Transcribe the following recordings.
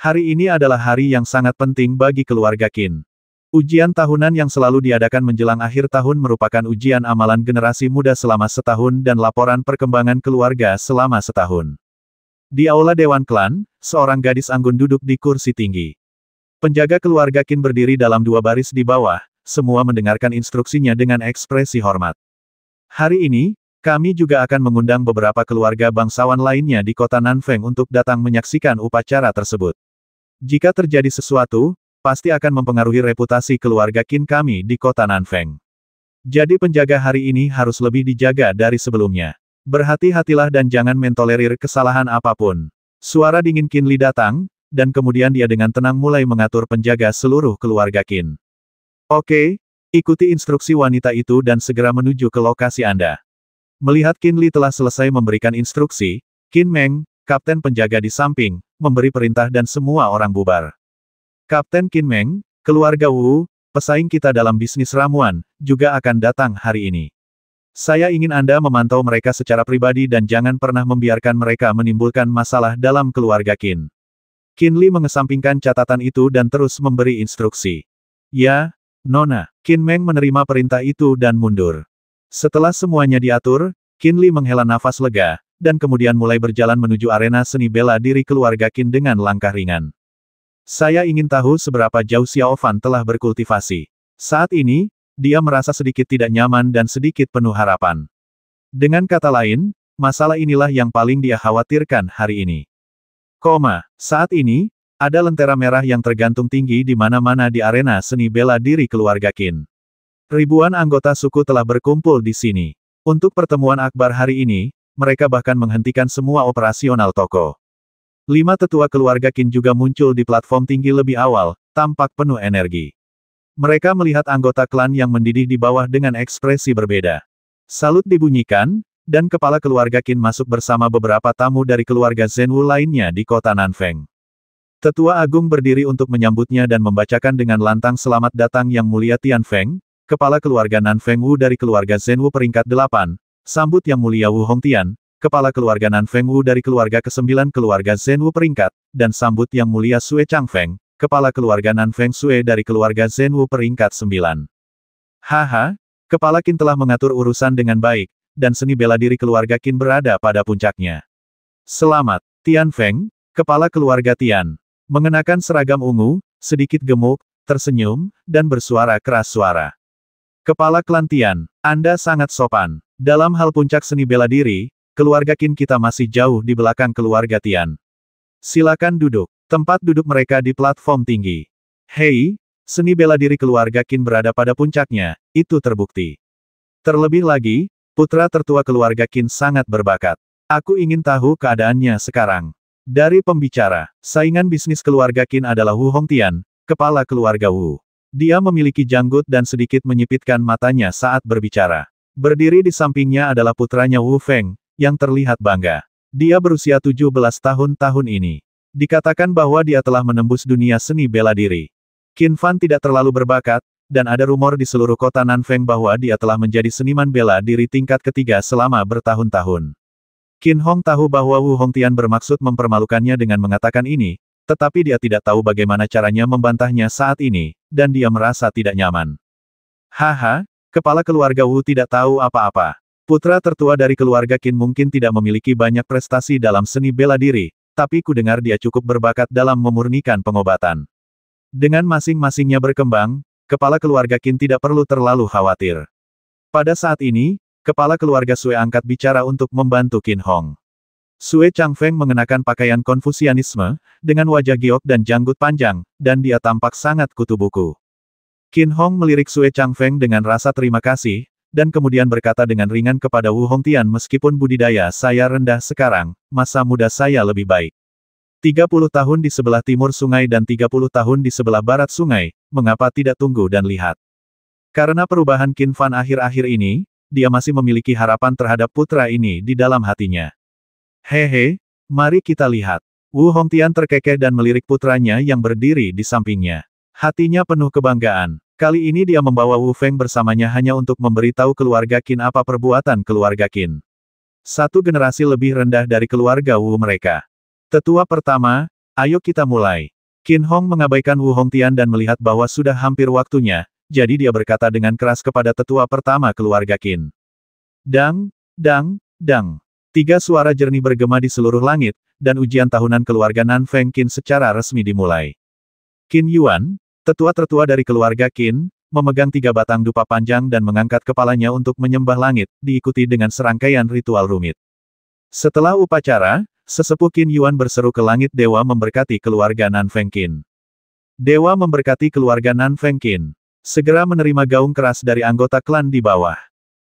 Hari ini adalah hari yang sangat penting bagi keluarga Qin. Ujian tahunan yang selalu diadakan menjelang akhir tahun merupakan ujian amalan generasi muda selama setahun dan laporan perkembangan keluarga selama setahun. Di aula Dewan Klan, seorang gadis anggun duduk di kursi tinggi. Penjaga keluarga Qin berdiri dalam dua baris di bawah, semua mendengarkan instruksinya dengan ekspresi hormat. Hari ini, kami juga akan mengundang beberapa keluarga bangsawan lainnya di kota Nanfeng untuk datang menyaksikan upacara tersebut. Jika terjadi sesuatu, pasti akan mempengaruhi reputasi keluarga Qin kami di kota Nanfeng. Jadi penjaga hari ini harus lebih dijaga dari sebelumnya. Berhati-hatilah dan jangan mentolerir kesalahan apapun. Suara dingin Qin Li datang, dan kemudian dia dengan tenang mulai mengatur penjaga seluruh keluarga Qin. Oke, ikuti instruksi wanita itu dan segera menuju ke lokasi Anda. Melihat Qin Li telah selesai memberikan instruksi, Qin Meng, Kapten penjaga di samping, memberi perintah dan semua orang bubar. Kapten Kin Meng, keluarga Wu, pesaing kita dalam bisnis ramuan, juga akan datang hari ini. Saya ingin Anda memantau mereka secara pribadi dan jangan pernah membiarkan mereka menimbulkan masalah dalam keluarga Kin. Kin Li mengesampingkan catatan itu dan terus memberi instruksi. Ya, Nona, Kin Meng menerima perintah itu dan mundur. Setelah semuanya diatur, Kin Li menghela nafas lega, dan kemudian mulai berjalan menuju arena seni bela diri keluarga Qin dengan langkah ringan. Saya ingin tahu seberapa jauh Xiao Fan telah berkultivasi. Saat ini, dia merasa sedikit tidak nyaman dan sedikit penuh harapan. Dengan kata lain, masalah inilah yang paling dia khawatirkan hari ini. Koma, saat ini, ada lentera merah yang tergantung tinggi di mana-mana di arena seni bela diri keluarga Qin. Ribuan anggota suku telah berkumpul di sini. Untuk pertemuan akbar hari ini, mereka bahkan menghentikan semua operasional toko. Lima tetua keluarga Qin juga muncul di platform tinggi lebih awal, tampak penuh energi. Mereka melihat anggota klan yang mendidih di bawah dengan ekspresi berbeda. Salut dibunyikan, dan kepala keluarga Qin masuk bersama beberapa tamu dari keluarga Zhenwu lainnya di kota Nanfeng. Tetua Agung berdiri untuk menyambutnya dan membacakan dengan lantang selamat datang yang mulia Tianfeng, kepala keluarga Nanfeng Wu dari keluarga Zhenwu peringkat 8, sambut yang mulia Wu Hongtian, kepala keluarga Nan Feng Wu dari keluarga ke-9 keluarga Zhen Wu peringkat, dan sambut yang mulia Sue Feng, kepala keluarga Nan Feng Sue dari keluarga Zhen Wu peringkat 9. Haha, kepala Qin telah mengatur urusan dengan baik, dan seni bela diri keluarga Qin berada pada puncaknya. Selamat, Tian Feng, kepala keluarga Tian. Mengenakan seragam ungu, sedikit gemuk, tersenyum, dan bersuara keras suara. Kepala Klan Anda sangat sopan. Dalam hal puncak seni bela diri, Keluarga Qin kita masih jauh di belakang keluarga Tian. Silakan duduk. Tempat duduk mereka di platform tinggi. Hei, seni bela diri keluarga Qin berada pada puncaknya, itu terbukti. Terlebih lagi, putra tertua keluarga Qin sangat berbakat. Aku ingin tahu keadaannya sekarang. Dari pembicara, saingan bisnis keluarga Qin adalah Wu Hongtian, kepala keluarga Wu. Dia memiliki janggut dan sedikit menyipitkan matanya saat berbicara. Berdiri di sampingnya adalah putranya Wu Feng, yang terlihat bangga. Dia berusia 17 tahun tahun ini. Dikatakan bahwa dia telah menembus dunia seni bela diri. Qin Fan tidak terlalu berbakat, dan ada rumor di seluruh kota Nanfeng bahwa dia telah menjadi seniman bela diri tingkat ketiga selama bertahun-tahun. Qin Hong tahu bahwa Wu Hongtian bermaksud mempermalukannya dengan mengatakan ini, tetapi dia tidak tahu bagaimana caranya membantahnya saat ini, dan dia merasa tidak nyaman. Haha, kepala keluarga Wu tidak tahu apa-apa. Putra tertua dari keluarga Qin mungkin tidak memiliki banyak prestasi dalam seni bela diri, tapi ku dengar dia cukup berbakat dalam memurnikan pengobatan. Dengan masing-masingnya berkembang, kepala keluarga Qin tidak perlu terlalu khawatir. Pada saat ini, kepala keluarga Sue angkat bicara untuk membantu Qin Hong. Sue Feng mengenakan pakaian konfusianisme, dengan wajah giok dan janggut panjang, dan dia tampak sangat kutubuku. buku. Qin Hong melirik Sue Feng dengan rasa terima kasih, dan kemudian berkata dengan ringan kepada Wu Hongtian meskipun budidaya saya rendah sekarang, masa muda saya lebih baik. 30 tahun di sebelah timur sungai dan 30 tahun di sebelah barat sungai, mengapa tidak tunggu dan lihat? Karena perubahan Qin Fan akhir-akhir ini, dia masih memiliki harapan terhadap putra ini di dalam hatinya. Hehe, mari kita lihat. Wu Hongtian terkekeh dan melirik putranya yang berdiri di sampingnya. Hatinya penuh kebanggaan. Kali ini dia membawa Wu Feng bersamanya hanya untuk memberitahu keluarga Qin apa perbuatan keluarga Qin. Satu generasi lebih rendah dari keluarga Wu mereka. Tetua pertama, ayo kita mulai. Qin Hong mengabaikan Wu Hongtian dan melihat bahwa sudah hampir waktunya, jadi dia berkata dengan keras kepada tetua pertama keluarga Qin. Dang, dang, dang. Tiga suara jernih bergema di seluruh langit, dan ujian tahunan keluarga Nan Feng Qin secara resmi dimulai. Qin Yuan, Tetua-tertua dari keluarga Qin, memegang tiga batang dupa panjang dan mengangkat kepalanya untuk menyembah langit, diikuti dengan serangkaian ritual rumit. Setelah upacara, sesepuh Qin Yuan berseru ke langit dewa memberkati keluarga Nan Feng Qin. Dewa memberkati keluarga Nan Feng Qin. Segera menerima gaung keras dari anggota klan di bawah.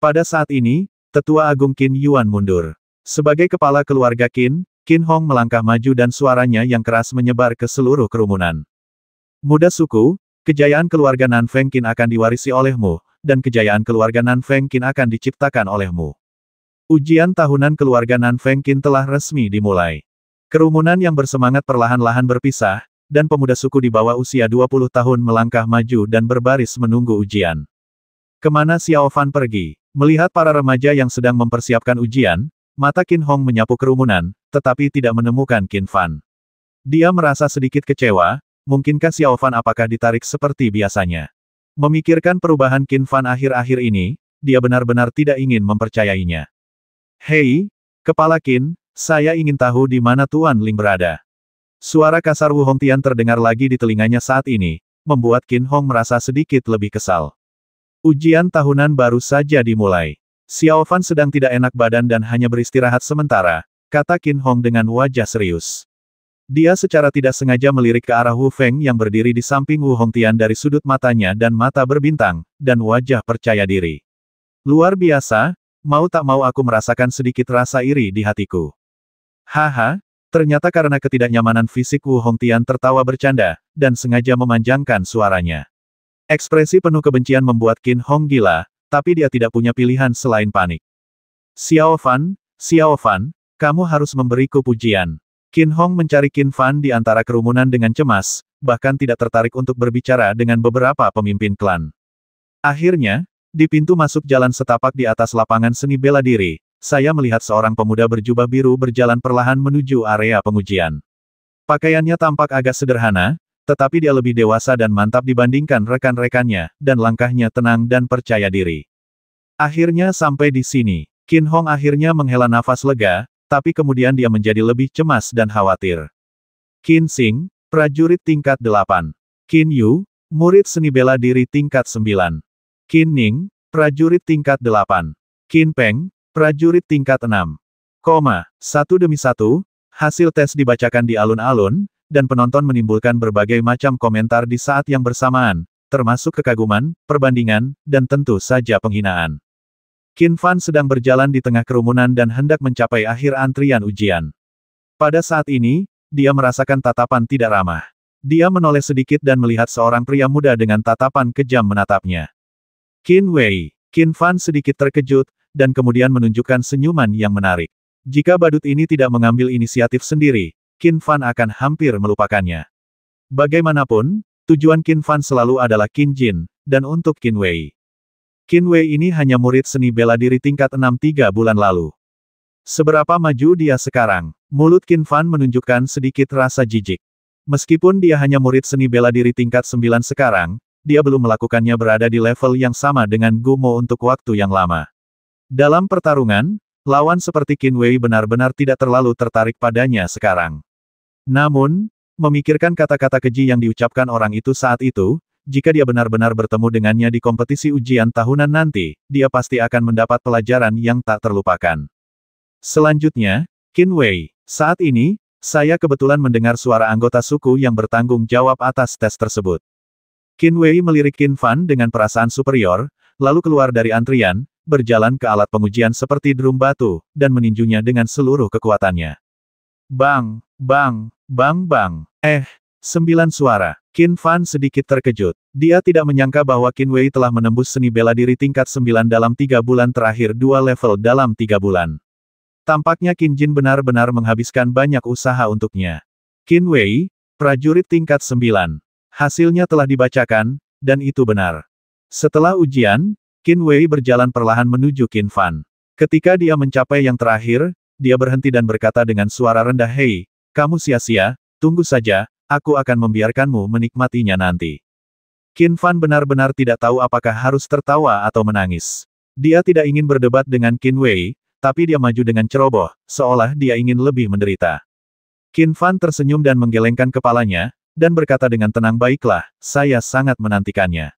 Pada saat ini, Tetua Agung Qin Yuan mundur. Sebagai kepala keluarga Qin, Qin Hong melangkah maju dan suaranya yang keras menyebar ke seluruh kerumunan. Muda suku, kejayaan keluarga Nan Qin akan diwarisi olehmu, dan kejayaan keluarga Nan Qin akan diciptakan olehmu. Ujian tahunan keluarga Nan Qin telah resmi dimulai. Kerumunan yang bersemangat perlahan-lahan berpisah, dan pemuda suku di bawah usia 20 tahun melangkah maju dan berbaris menunggu ujian. Kemana Xiao Fan pergi? Melihat para remaja yang sedang mempersiapkan ujian, mata Qin Hong menyapu kerumunan, tetapi tidak menemukan Qin Fan. Dia merasa sedikit kecewa, Mungkinkah Xiao Fan apakah ditarik seperti biasanya? Memikirkan perubahan Qin Fan akhir-akhir ini, dia benar-benar tidak ingin mempercayainya. Hei, Kepala Qin, saya ingin tahu di mana Tuan Ling berada. Suara kasar Wu Hongtian terdengar lagi di telinganya saat ini, membuat Qin Hong merasa sedikit lebih kesal. Ujian tahunan baru saja dimulai. Xiao Fan sedang tidak enak badan dan hanya beristirahat sementara, kata Qin Hong dengan wajah serius. Dia secara tidak sengaja melirik ke arah Wu Feng yang berdiri di samping Wu Hongtian dari sudut matanya dan mata berbintang, dan wajah percaya diri. Luar biasa, mau tak mau aku merasakan sedikit rasa iri di hatiku. Haha, ternyata karena ketidaknyamanan fisik Wu Hongtian tertawa bercanda, dan sengaja memanjangkan suaranya. Ekspresi penuh kebencian membuat Qin Hong gila, tapi dia tidak punya pilihan selain panik. Xiao Fan, Xiao Fan, kamu harus memberiku pujian. Qin Hong mencari Qin Fan di antara kerumunan dengan cemas, bahkan tidak tertarik untuk berbicara dengan beberapa pemimpin klan. Akhirnya, di pintu masuk jalan setapak di atas lapangan seni bela diri, saya melihat seorang pemuda berjubah biru berjalan perlahan menuju area pengujian. Pakaiannya tampak agak sederhana, tetapi dia lebih dewasa dan mantap dibandingkan rekan-rekannya, dan langkahnya tenang dan percaya diri. Akhirnya sampai di sini, Qin Hong akhirnya menghela nafas lega, tapi kemudian dia menjadi lebih cemas dan khawatir. Qin Xing, prajurit tingkat 8. Qin Yu, murid seni bela diri tingkat 9. Qin Ning, prajurit tingkat 8. Qin Peng, prajurit tingkat 6. Koma, satu demi satu, hasil tes dibacakan di alun-alun, dan penonton menimbulkan berbagai macam komentar di saat yang bersamaan, termasuk kekaguman, perbandingan, dan tentu saja penghinaan. Qin Fan sedang berjalan di tengah kerumunan dan hendak mencapai akhir antrian ujian. Pada saat ini, dia merasakan tatapan tidak ramah. Dia menoleh sedikit dan melihat seorang pria muda dengan tatapan kejam menatapnya. Qin Wei, Qin Fan sedikit terkejut, dan kemudian menunjukkan senyuman yang menarik. Jika badut ini tidak mengambil inisiatif sendiri, Qin Fan akan hampir melupakannya. Bagaimanapun, tujuan Qin Fan selalu adalah Qin Jin, dan untuk Qin Wei. Qin Wei ini hanya murid seni bela diri tingkat 6 tiga bulan lalu. Seberapa maju dia sekarang? Mulut Qin Fan menunjukkan sedikit rasa jijik. Meskipun dia hanya murid seni bela diri tingkat 9 sekarang, dia belum melakukannya berada di level yang sama dengan Gu Mo untuk waktu yang lama. Dalam pertarungan, lawan seperti Qin Wei benar-benar tidak terlalu tertarik padanya sekarang. Namun, memikirkan kata-kata keji yang diucapkan orang itu saat itu, jika dia benar-benar bertemu dengannya di kompetisi ujian tahunan nanti, dia pasti akan mendapat pelajaran yang tak terlupakan. Selanjutnya, Qin Wei. Saat ini, saya kebetulan mendengar suara anggota suku yang bertanggung jawab atas tes tersebut. Qin Wei melirik Qin Fan dengan perasaan superior, lalu keluar dari antrian, berjalan ke alat pengujian seperti drum batu, dan meninjunya dengan seluruh kekuatannya. Bang, bang, bang bang, eh, sembilan suara. Qin Fan sedikit terkejut. Dia tidak menyangka bahwa Qin Wei telah menembus seni bela diri tingkat 9 dalam tiga bulan terakhir dua level dalam tiga bulan. Tampaknya Qin Jin benar-benar menghabiskan banyak usaha untuknya. Qin Wei, prajurit tingkat 9. Hasilnya telah dibacakan, dan itu benar. Setelah ujian, Qin Wei berjalan perlahan menuju Qin Fan. Ketika dia mencapai yang terakhir, dia berhenti dan berkata dengan suara rendah Hei, kamu sia-sia, tunggu saja, aku akan membiarkanmu menikmatinya nanti. Qin Fan benar-benar tidak tahu apakah harus tertawa atau menangis. Dia tidak ingin berdebat dengan Qin Wei, tapi dia maju dengan ceroboh, seolah dia ingin lebih menderita. Qin Fan tersenyum dan menggelengkan kepalanya, dan berkata dengan tenang baiklah, saya sangat menantikannya.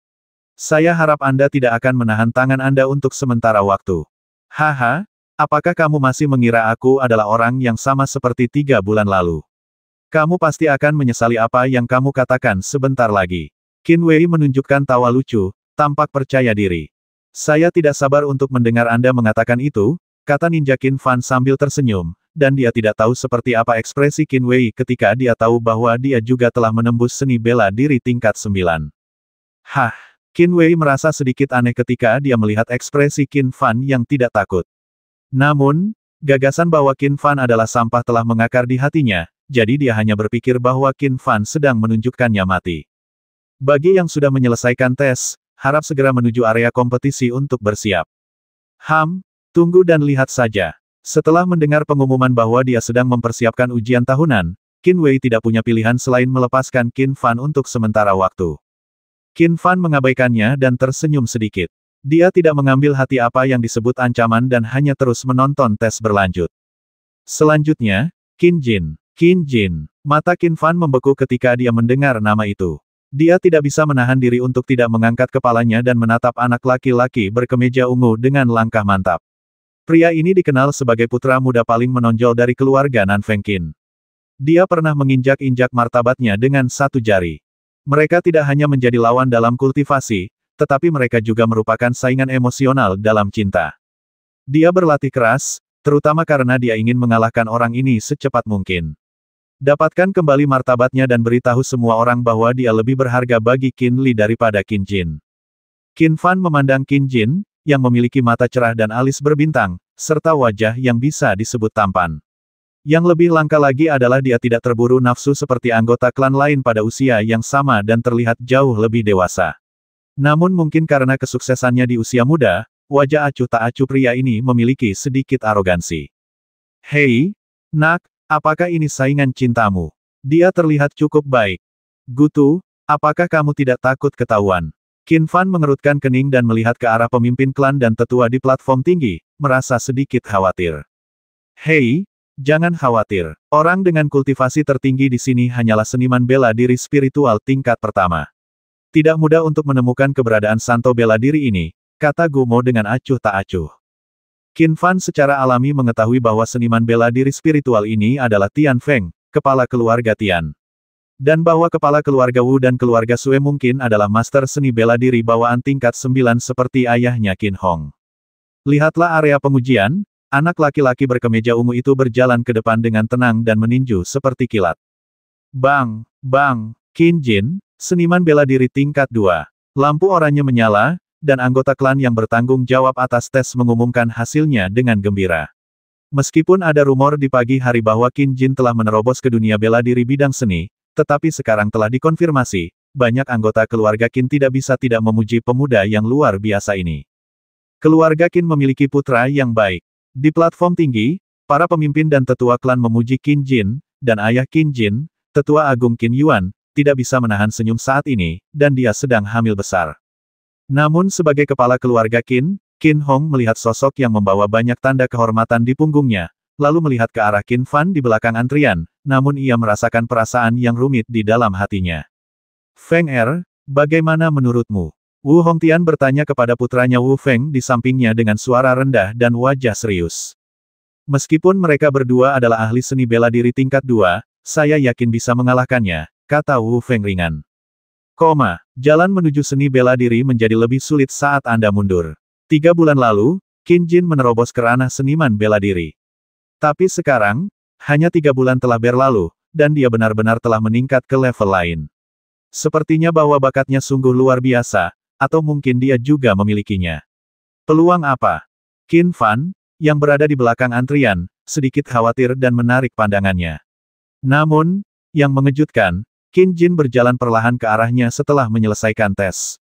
Saya harap Anda tidak akan menahan tangan Anda untuk sementara waktu. Haha, apakah kamu masih mengira aku adalah orang yang sama seperti tiga bulan lalu? Kamu pasti akan menyesali apa yang kamu katakan sebentar lagi. Qin Wei menunjukkan tawa lucu, tampak percaya diri. Saya tidak sabar untuk mendengar Anda mengatakan itu, kata ninja Qin Fan sambil tersenyum, dan dia tidak tahu seperti apa ekspresi Qin Wei ketika dia tahu bahwa dia juga telah menembus seni bela diri tingkat 9. Hah, Qin Wei merasa sedikit aneh ketika dia melihat ekspresi Qin Fan yang tidak takut. Namun, gagasan bahwa Qin Fan adalah sampah telah mengakar di hatinya, jadi dia hanya berpikir bahwa Qin Fan sedang menunjukkannya mati. Bagi yang sudah menyelesaikan tes, harap segera menuju area kompetisi untuk bersiap. Ham, tunggu dan lihat saja. Setelah mendengar pengumuman bahwa dia sedang mempersiapkan ujian tahunan, Qin Wei tidak punya pilihan selain melepaskan Qin Fan untuk sementara waktu. Qin Fan mengabaikannya dan tersenyum sedikit. Dia tidak mengambil hati apa yang disebut ancaman dan hanya terus menonton tes berlanjut. Selanjutnya, Qin Jin. Qin Jin. Mata Qin Fan membeku ketika dia mendengar nama itu. Dia tidak bisa menahan diri untuk tidak mengangkat kepalanya dan menatap anak laki-laki berkemeja ungu dengan langkah mantap. Pria ini dikenal sebagai putra muda paling menonjol dari keluarga Nan Qin. Dia pernah menginjak-injak martabatnya dengan satu jari. Mereka tidak hanya menjadi lawan dalam kultivasi, tetapi mereka juga merupakan saingan emosional dalam cinta. Dia berlatih keras, terutama karena dia ingin mengalahkan orang ini secepat mungkin. Dapatkan kembali martabatnya dan beritahu semua orang bahwa dia lebih berharga bagi Qin Li daripada Qin Jin. Qin Fan memandang Qin Jin, yang memiliki mata cerah dan alis berbintang, serta wajah yang bisa disebut tampan. Yang lebih langka lagi adalah dia tidak terburu nafsu seperti anggota klan lain pada usia yang sama dan terlihat jauh lebih dewasa. Namun mungkin karena kesuksesannya di usia muda, wajah acuh tak acuh pria ini memiliki sedikit arogansi. Hei, nak, Apakah ini saingan cintamu? Dia terlihat cukup baik. Gutu, apakah kamu tidak takut ketahuan? Qin Fan mengerutkan kening dan melihat ke arah pemimpin klan dan tetua di platform tinggi, merasa sedikit khawatir. Hei, jangan khawatir. Orang dengan kultivasi tertinggi di sini hanyalah seniman bela diri spiritual tingkat pertama. Tidak mudah untuk menemukan keberadaan santo bela diri ini, kata Gumo dengan acuh tak acuh. Qin Fan secara alami mengetahui bahwa seniman bela diri spiritual ini adalah Tian Feng, kepala keluarga Tian. Dan bahwa kepala keluarga Wu dan keluarga Sue mungkin adalah master seni bela diri bawaan tingkat 9 seperti ayahnya Qin Hong. Lihatlah area pengujian, anak laki-laki berkemeja ungu itu berjalan ke depan dengan tenang dan meninju seperti kilat. Bang, bang, Qin Jin, seniman bela diri tingkat 2. Lampu oranye menyala, dan anggota klan yang bertanggung jawab atas tes mengumumkan hasilnya dengan gembira. Meskipun ada rumor di pagi hari bahwa Qin Jin telah menerobos ke dunia bela diri bidang seni, tetapi sekarang telah dikonfirmasi, banyak anggota keluarga Qin tidak bisa tidak memuji pemuda yang luar biasa ini. Keluarga Qin memiliki putra yang baik. Di platform tinggi, para pemimpin dan tetua klan memuji Qin Jin, dan ayah Qin Jin, tetua agung Qin Yuan, tidak bisa menahan senyum saat ini, dan dia sedang hamil besar. Namun sebagai kepala keluarga Qin, Qin Hong melihat sosok yang membawa banyak tanda kehormatan di punggungnya, lalu melihat ke arah Qin Fan di belakang antrian, namun ia merasakan perasaan yang rumit di dalam hatinya. Feng Er, bagaimana menurutmu? Wu Hongtian bertanya kepada putranya Wu Feng di sampingnya dengan suara rendah dan wajah serius. Meskipun mereka berdua adalah ahli seni bela diri tingkat dua, saya yakin bisa mengalahkannya, kata Wu Feng ringan. Koma, jalan menuju seni bela diri menjadi lebih sulit saat Anda mundur. Tiga bulan lalu, Qin Jin menerobos ke ranah seniman bela diri. Tapi sekarang, hanya tiga bulan telah berlalu, dan dia benar-benar telah meningkat ke level lain. Sepertinya bahwa bakatnya sungguh luar biasa, atau mungkin dia juga memilikinya. Peluang apa? Qin Fan, yang berada di belakang antrian, sedikit khawatir dan menarik pandangannya. Namun, yang mengejutkan, Qin Jin berjalan perlahan ke arahnya setelah menyelesaikan tes.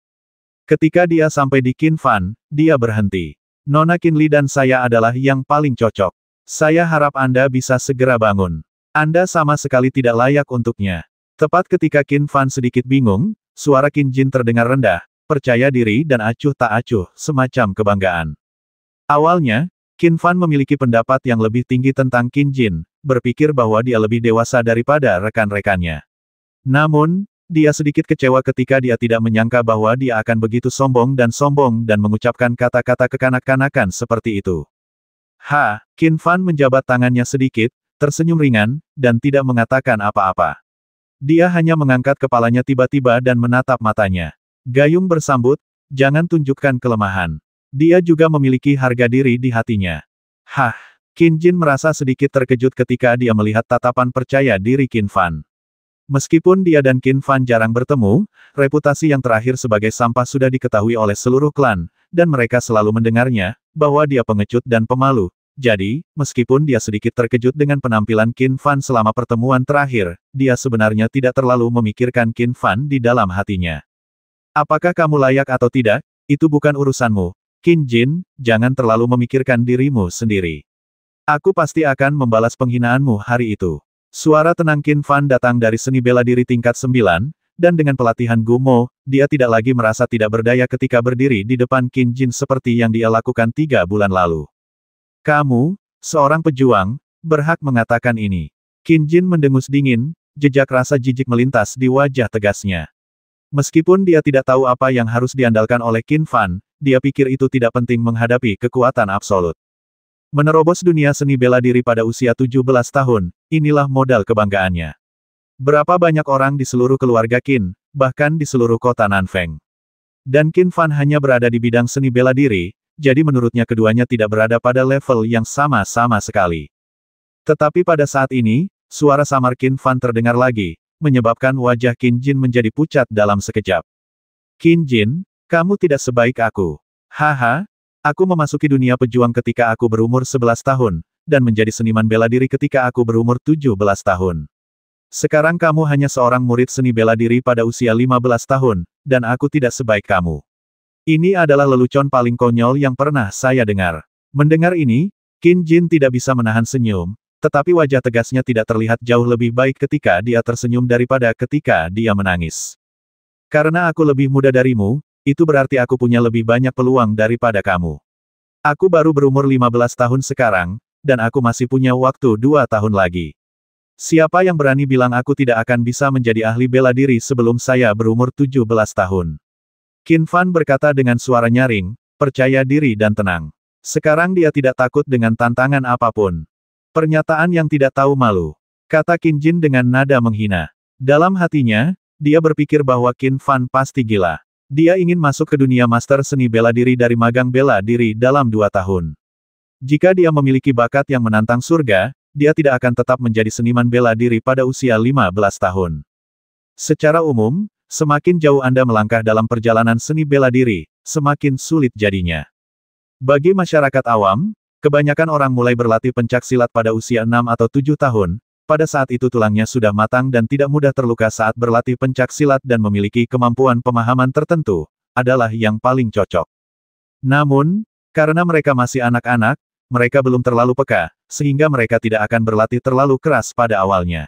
Ketika dia sampai di Qin Fan, dia berhenti. Nona Li dan saya adalah yang paling cocok. Saya harap Anda bisa segera bangun. Anda sama sekali tidak layak untuknya. Tepat ketika Qin Fan sedikit bingung, suara Qin Jin terdengar rendah, percaya diri dan acuh tak acuh, semacam kebanggaan. Awalnya, Qin Fan memiliki pendapat yang lebih tinggi tentang Qin Jin, berpikir bahwa dia lebih dewasa daripada rekan-rekannya. Namun, dia sedikit kecewa ketika dia tidak menyangka bahwa dia akan begitu sombong dan sombong dan mengucapkan kata-kata kekanak-kanakan seperti itu. Ha, Qin Fan menjabat tangannya sedikit, tersenyum ringan, dan tidak mengatakan apa-apa. Dia hanya mengangkat kepalanya tiba-tiba dan menatap matanya. Gayung bersambut, jangan tunjukkan kelemahan. Dia juga memiliki harga diri di hatinya. Hah, Qin Jin merasa sedikit terkejut ketika dia melihat tatapan percaya diri Qin Fan. Meskipun dia dan Qin Fan jarang bertemu, reputasi yang terakhir sebagai sampah sudah diketahui oleh seluruh klan, dan mereka selalu mendengarnya, bahwa dia pengecut dan pemalu. Jadi, meskipun dia sedikit terkejut dengan penampilan Qin Fan selama pertemuan terakhir, dia sebenarnya tidak terlalu memikirkan Qin Fan di dalam hatinya. Apakah kamu layak atau tidak, itu bukan urusanmu. Qin Jin, jangan terlalu memikirkan dirimu sendiri. Aku pasti akan membalas penghinaanmu hari itu. Suara tenang Qin Fan datang dari seni bela diri tingkat 9, dan dengan pelatihan Gumo, dia tidak lagi merasa tidak berdaya ketika berdiri di depan Qin Jin seperti yang dia lakukan tiga bulan lalu. Kamu, seorang pejuang, berhak mengatakan ini. Qin Jin mendengus dingin, jejak rasa jijik melintas di wajah tegasnya. Meskipun dia tidak tahu apa yang harus diandalkan oleh Qin Fan, dia pikir itu tidak penting menghadapi kekuatan absolut. Menerobos dunia seni bela diri pada usia 17 tahun, inilah modal kebanggaannya. Berapa banyak orang di seluruh keluarga Qin, bahkan di seluruh kota Nanfeng. Dan Qin Fan hanya berada di bidang seni bela diri, jadi menurutnya keduanya tidak berada pada level yang sama-sama sekali. Tetapi pada saat ini, suara samar Qin Fan terdengar lagi, menyebabkan wajah Qin Jin menjadi pucat dalam sekejap. Qin Jin, kamu tidak sebaik aku. Haha, Aku memasuki dunia pejuang ketika aku berumur 11 tahun, dan menjadi seniman bela diri ketika aku berumur 17 tahun. Sekarang kamu hanya seorang murid seni bela diri pada usia 15 tahun, dan aku tidak sebaik kamu. Ini adalah lelucon paling konyol yang pernah saya dengar. Mendengar ini, Qin Jin tidak bisa menahan senyum, tetapi wajah tegasnya tidak terlihat jauh lebih baik ketika dia tersenyum daripada ketika dia menangis. Karena aku lebih muda darimu, itu berarti aku punya lebih banyak peluang daripada kamu. Aku baru berumur 15 tahun sekarang, dan aku masih punya waktu dua tahun lagi. Siapa yang berani bilang aku tidak akan bisa menjadi ahli bela diri sebelum saya berumur 17 tahun? Qin Fan berkata dengan suara nyaring, percaya diri dan tenang. Sekarang dia tidak takut dengan tantangan apapun. Pernyataan yang tidak tahu malu. Kata Qin Jin dengan nada menghina. Dalam hatinya, dia berpikir bahwa Qin Fan pasti gila. Dia ingin masuk ke dunia master seni bela diri dari magang bela diri dalam dua tahun. Jika dia memiliki bakat yang menantang surga, dia tidak akan tetap menjadi seniman bela diri pada usia 15 tahun. Secara umum, semakin jauh Anda melangkah dalam perjalanan seni bela diri, semakin sulit jadinya. Bagi masyarakat awam, kebanyakan orang mulai berlatih pencak silat pada usia 6 atau 7 tahun, pada saat itu tulangnya sudah matang dan tidak mudah terluka saat berlatih pencak silat dan memiliki kemampuan pemahaman tertentu, adalah yang paling cocok. Namun, karena mereka masih anak-anak, mereka belum terlalu peka, sehingga mereka tidak akan berlatih terlalu keras pada awalnya.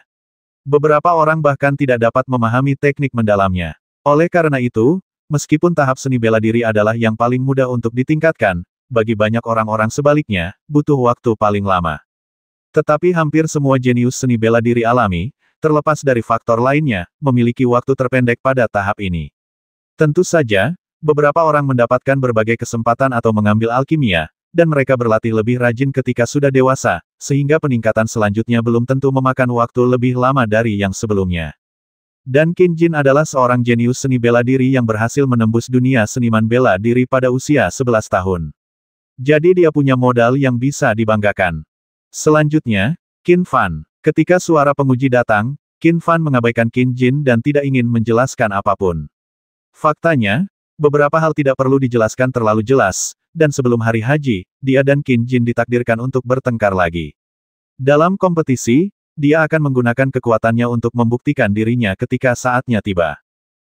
Beberapa orang bahkan tidak dapat memahami teknik mendalamnya. Oleh karena itu, meskipun tahap seni bela diri adalah yang paling mudah untuk ditingkatkan, bagi banyak orang-orang sebaliknya, butuh waktu paling lama. Tetapi hampir semua jenius seni bela diri alami, terlepas dari faktor lainnya, memiliki waktu terpendek pada tahap ini. Tentu saja, beberapa orang mendapatkan berbagai kesempatan atau mengambil alkimia, dan mereka berlatih lebih rajin ketika sudah dewasa, sehingga peningkatan selanjutnya belum tentu memakan waktu lebih lama dari yang sebelumnya. Dan Jin adalah seorang jenius seni bela diri yang berhasil menembus dunia seniman bela diri pada usia 11 tahun. Jadi dia punya modal yang bisa dibanggakan. Selanjutnya, Qin Fan. Ketika suara penguji datang, Qin Fan mengabaikan Qin Jin dan tidak ingin menjelaskan apapun. Faktanya, beberapa hal tidak perlu dijelaskan terlalu jelas, dan sebelum hari haji, dia dan Qin Jin ditakdirkan untuk bertengkar lagi. Dalam kompetisi, dia akan menggunakan kekuatannya untuk membuktikan dirinya ketika saatnya tiba.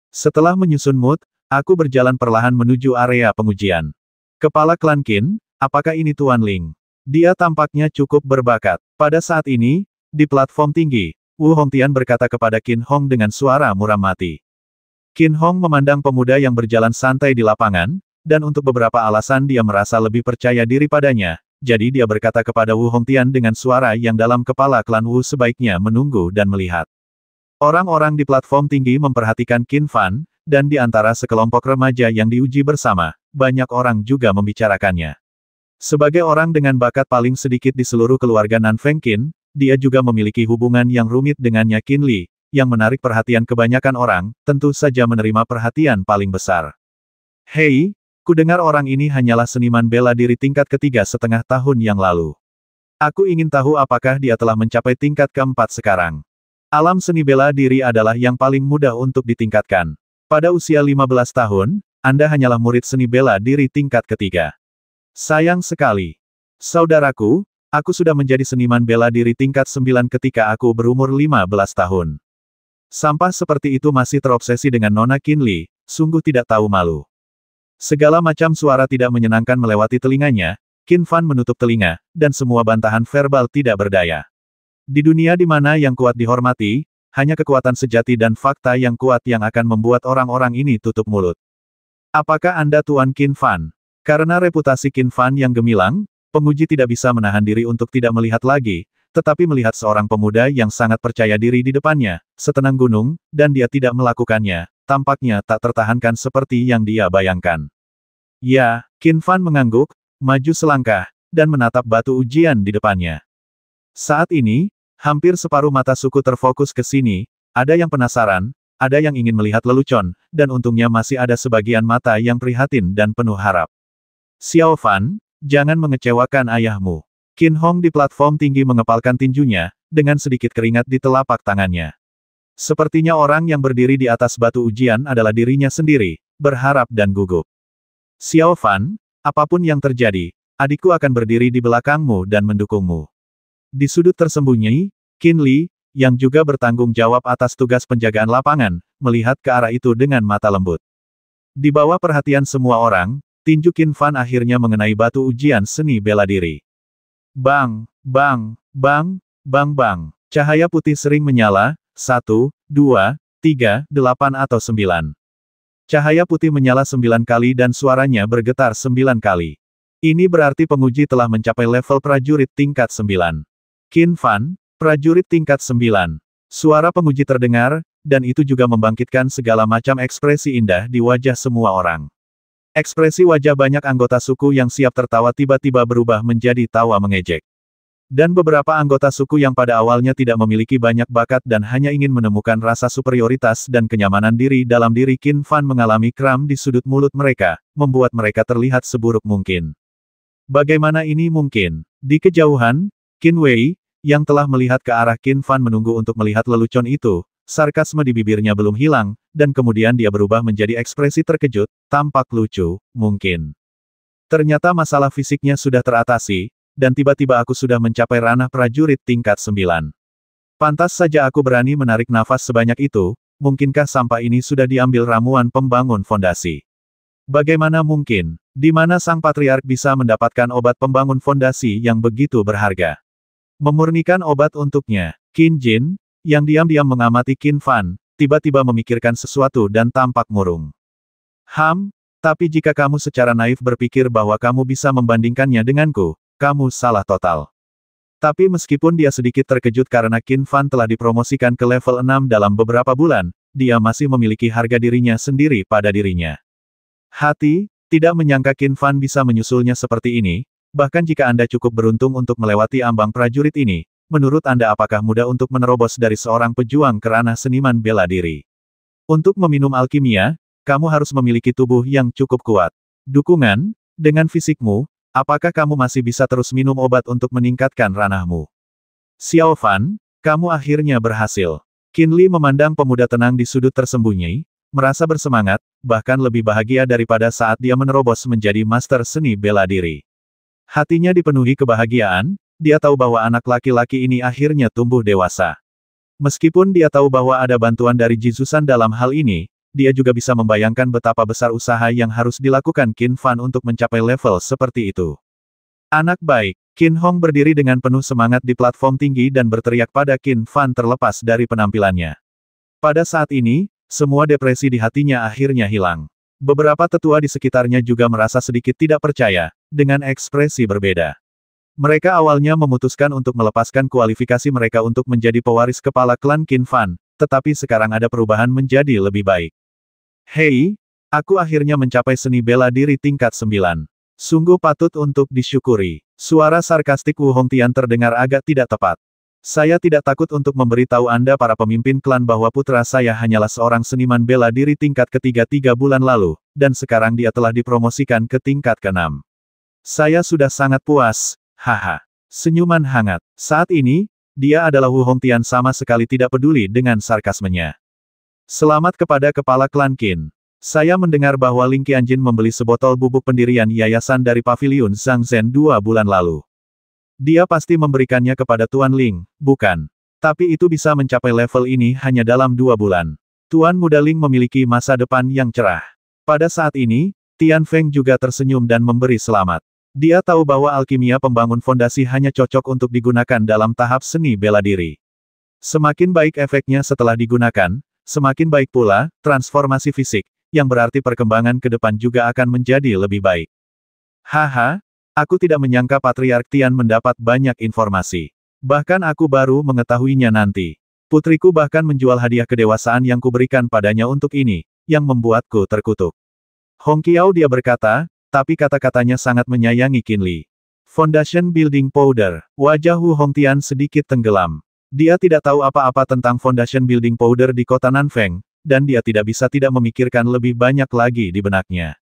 Setelah menyusun mood, aku berjalan perlahan menuju area pengujian. Kepala klan Qin, apakah ini Tuan Ling? Dia tampaknya cukup berbakat. Pada saat ini, di platform tinggi, Wu Hongtian berkata kepada Qin Hong dengan suara muram mati. Qin Hong memandang pemuda yang berjalan santai di lapangan, dan untuk beberapa alasan dia merasa lebih percaya diri padanya, jadi dia berkata kepada Wu Hongtian dengan suara yang dalam kepala klan Wu sebaiknya menunggu dan melihat. Orang-orang di platform tinggi memperhatikan Qin Fan, dan di antara sekelompok remaja yang diuji bersama, banyak orang juga membicarakannya. Sebagai orang dengan bakat paling sedikit di seluruh keluarga Nan Qin, dia juga memiliki hubungan yang rumit dengannya Qin Li, yang menarik perhatian kebanyakan orang, tentu saja menerima perhatian paling besar. Hei, dengar orang ini hanyalah seniman bela diri tingkat ketiga setengah tahun yang lalu. Aku ingin tahu apakah dia telah mencapai tingkat keempat sekarang. Alam seni bela diri adalah yang paling mudah untuk ditingkatkan. Pada usia 15 tahun, Anda hanyalah murid seni bela diri tingkat ketiga. Sayang sekali. Saudaraku, aku sudah menjadi seniman bela diri tingkat 9 ketika aku berumur 15 tahun. Sampah seperti itu masih terobsesi dengan Nona Kinli, sungguh tidak tahu malu. Segala macam suara tidak menyenangkan melewati telinganya, Kin Fan menutup telinga, dan semua bantahan verbal tidak berdaya. Di dunia di mana yang kuat dihormati, hanya kekuatan sejati dan fakta yang kuat yang akan membuat orang-orang ini tutup mulut. Apakah Anda Tuan Kin Fan? Karena reputasi Qin Fan yang gemilang, penguji tidak bisa menahan diri untuk tidak melihat lagi, tetapi melihat seorang pemuda yang sangat percaya diri di depannya, setenang gunung, dan dia tidak melakukannya, tampaknya tak tertahankan seperti yang dia bayangkan. Ya, Qin Fan mengangguk, maju selangkah, dan menatap batu ujian di depannya. Saat ini, hampir separuh mata suku terfokus ke sini, ada yang penasaran, ada yang ingin melihat lelucon, dan untungnya masih ada sebagian mata yang prihatin dan penuh harap. Xiao Fan, jangan mengecewakan ayahmu. Qin Hong di platform tinggi mengepalkan tinjunya, dengan sedikit keringat di telapak tangannya. Sepertinya orang yang berdiri di atas batu ujian adalah dirinya sendiri, berharap dan gugup. Xiao Fan, apapun yang terjadi, adikku akan berdiri di belakangmu dan mendukungmu. Di sudut tersembunyi, Qin Li, yang juga bertanggung jawab atas tugas penjagaan lapangan, melihat ke arah itu dengan mata lembut. Di bawah perhatian semua orang, Tinju Tinjukin Fan akhirnya mengenai batu ujian seni bela diri. Bang, bang, bang, bang bang. Cahaya putih sering menyala, satu, dua, tiga, delapan atau sembilan. Cahaya putih menyala sembilan kali dan suaranya bergetar sembilan kali. Ini berarti penguji telah mencapai level prajurit tingkat sembilan. Qin Fan, prajurit tingkat sembilan. Suara penguji terdengar, dan itu juga membangkitkan segala macam ekspresi indah di wajah semua orang. Ekspresi wajah banyak anggota suku yang siap tertawa tiba-tiba berubah menjadi tawa mengejek. Dan beberapa anggota suku yang pada awalnya tidak memiliki banyak bakat dan hanya ingin menemukan rasa superioritas dan kenyamanan diri dalam diri Qin Fan mengalami kram di sudut mulut mereka, membuat mereka terlihat seburuk mungkin. Bagaimana ini mungkin? Di kejauhan, Qin Wei, yang telah melihat ke arah Qin Fan menunggu untuk melihat lelucon itu, sarkasme di bibirnya belum hilang, dan kemudian dia berubah menjadi ekspresi terkejut, Tampak lucu, mungkin. Ternyata masalah fisiknya sudah teratasi, dan tiba-tiba aku sudah mencapai ranah prajurit tingkat 9. Pantas saja aku berani menarik nafas sebanyak itu, mungkinkah sampah ini sudah diambil ramuan pembangun fondasi? Bagaimana mungkin, di mana sang patriark bisa mendapatkan obat pembangun fondasi yang begitu berharga? Memurnikan obat untuknya, Qin Jin, yang diam-diam mengamati Qin Fan, tiba-tiba memikirkan sesuatu dan tampak murung. Ham, tapi jika kamu secara naif berpikir bahwa kamu bisa membandingkannya denganku, kamu salah total. Tapi meskipun dia sedikit terkejut karena Qin Fan telah dipromosikan ke level 6 dalam beberapa bulan, dia masih memiliki harga dirinya sendiri pada dirinya. Hati, tidak menyangka Qin Fan bisa menyusulnya seperti ini, bahkan jika Anda cukup beruntung untuk melewati ambang prajurit ini, menurut Anda apakah mudah untuk menerobos dari seorang pejuang kerana seniman bela diri? Untuk meminum alkimia, kamu harus memiliki tubuh yang cukup kuat. Dukungan, dengan fisikmu, apakah kamu masih bisa terus minum obat untuk meningkatkan ranahmu? Xiao Fan, kamu akhirnya berhasil. Li memandang pemuda tenang di sudut tersembunyi, merasa bersemangat, bahkan lebih bahagia daripada saat dia menerobos menjadi master seni bela diri. Hatinya dipenuhi kebahagiaan, dia tahu bahwa anak laki-laki ini akhirnya tumbuh dewasa. Meskipun dia tahu bahwa ada bantuan dari Jizusan dalam hal ini, dia juga bisa membayangkan betapa besar usaha yang harus dilakukan Qin Fan untuk mencapai level seperti itu. Anak baik, Qin Hong berdiri dengan penuh semangat di platform tinggi dan berteriak pada Qin Fan terlepas dari penampilannya. Pada saat ini, semua depresi di hatinya akhirnya hilang. Beberapa tetua di sekitarnya juga merasa sedikit tidak percaya, dengan ekspresi berbeda. Mereka awalnya memutuskan untuk melepaskan kualifikasi mereka untuk menjadi pewaris kepala klan Qin Fan, tetapi sekarang ada perubahan menjadi lebih baik. Hei, aku akhirnya mencapai seni bela diri tingkat 9. Sungguh patut untuk disyukuri. Suara sarkastik Wu Hongtian terdengar agak tidak tepat. Saya tidak takut untuk memberitahu Anda para pemimpin klan bahwa putra saya hanyalah seorang seniman bela diri tingkat ketiga tiga bulan lalu, dan sekarang dia telah dipromosikan ke tingkat keenam. Saya sudah sangat puas, haha. Senyuman hangat. Saat ini, dia adalah Wu Hongtian sama sekali tidak peduli dengan sarkasmenya. Selamat kepada kepala klan Qin. Saya mendengar bahwa Ling Qianjin membeli sebotol bubuk pendirian yayasan dari pavilion Zhang Zhen dua bulan lalu. Dia pasti memberikannya kepada Tuan Ling, bukan? Tapi itu bisa mencapai level ini hanya dalam dua bulan. Tuan Muda Ling memiliki masa depan yang cerah. Pada saat ini, Tian Feng juga tersenyum dan memberi selamat. Dia tahu bahwa alkimia pembangun fondasi hanya cocok untuk digunakan dalam tahap seni bela diri. Semakin baik efeknya setelah digunakan, Semakin baik pula, transformasi fisik, yang berarti perkembangan ke depan juga akan menjadi lebih baik. Haha, aku tidak menyangka Patriark Tian mendapat banyak informasi. Bahkan aku baru mengetahuinya nanti. Putriku bahkan menjual hadiah kedewasaan yang kuberikan padanya untuk ini, yang membuatku terkutuk. Hong Kiao dia berkata, tapi kata-katanya sangat menyayangi Qin Li. Foundation Building Powder, wajah Hu Hongtian sedikit tenggelam. Dia tidak tahu apa-apa tentang Foundation Building Powder di kota Nanfeng, dan dia tidak bisa tidak memikirkan lebih banyak lagi di benaknya.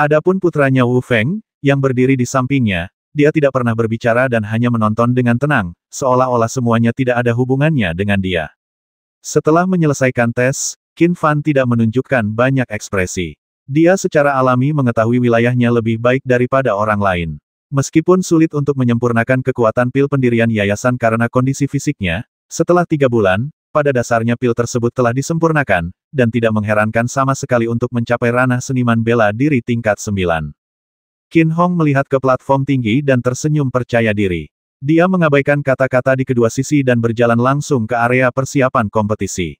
Adapun putranya Wu Feng, yang berdiri di sampingnya, dia tidak pernah berbicara dan hanya menonton dengan tenang, seolah-olah semuanya tidak ada hubungannya dengan dia. Setelah menyelesaikan tes, Qin Fan tidak menunjukkan banyak ekspresi. Dia secara alami mengetahui wilayahnya lebih baik daripada orang lain. Meskipun sulit untuk menyempurnakan kekuatan pil pendirian yayasan karena kondisi fisiknya, setelah tiga bulan, pada dasarnya pil tersebut telah disempurnakan, dan tidak mengherankan sama sekali untuk mencapai ranah seniman bela diri tingkat 9. Qin Hong melihat ke platform tinggi dan tersenyum percaya diri. Dia mengabaikan kata-kata di kedua sisi dan berjalan langsung ke area persiapan kompetisi.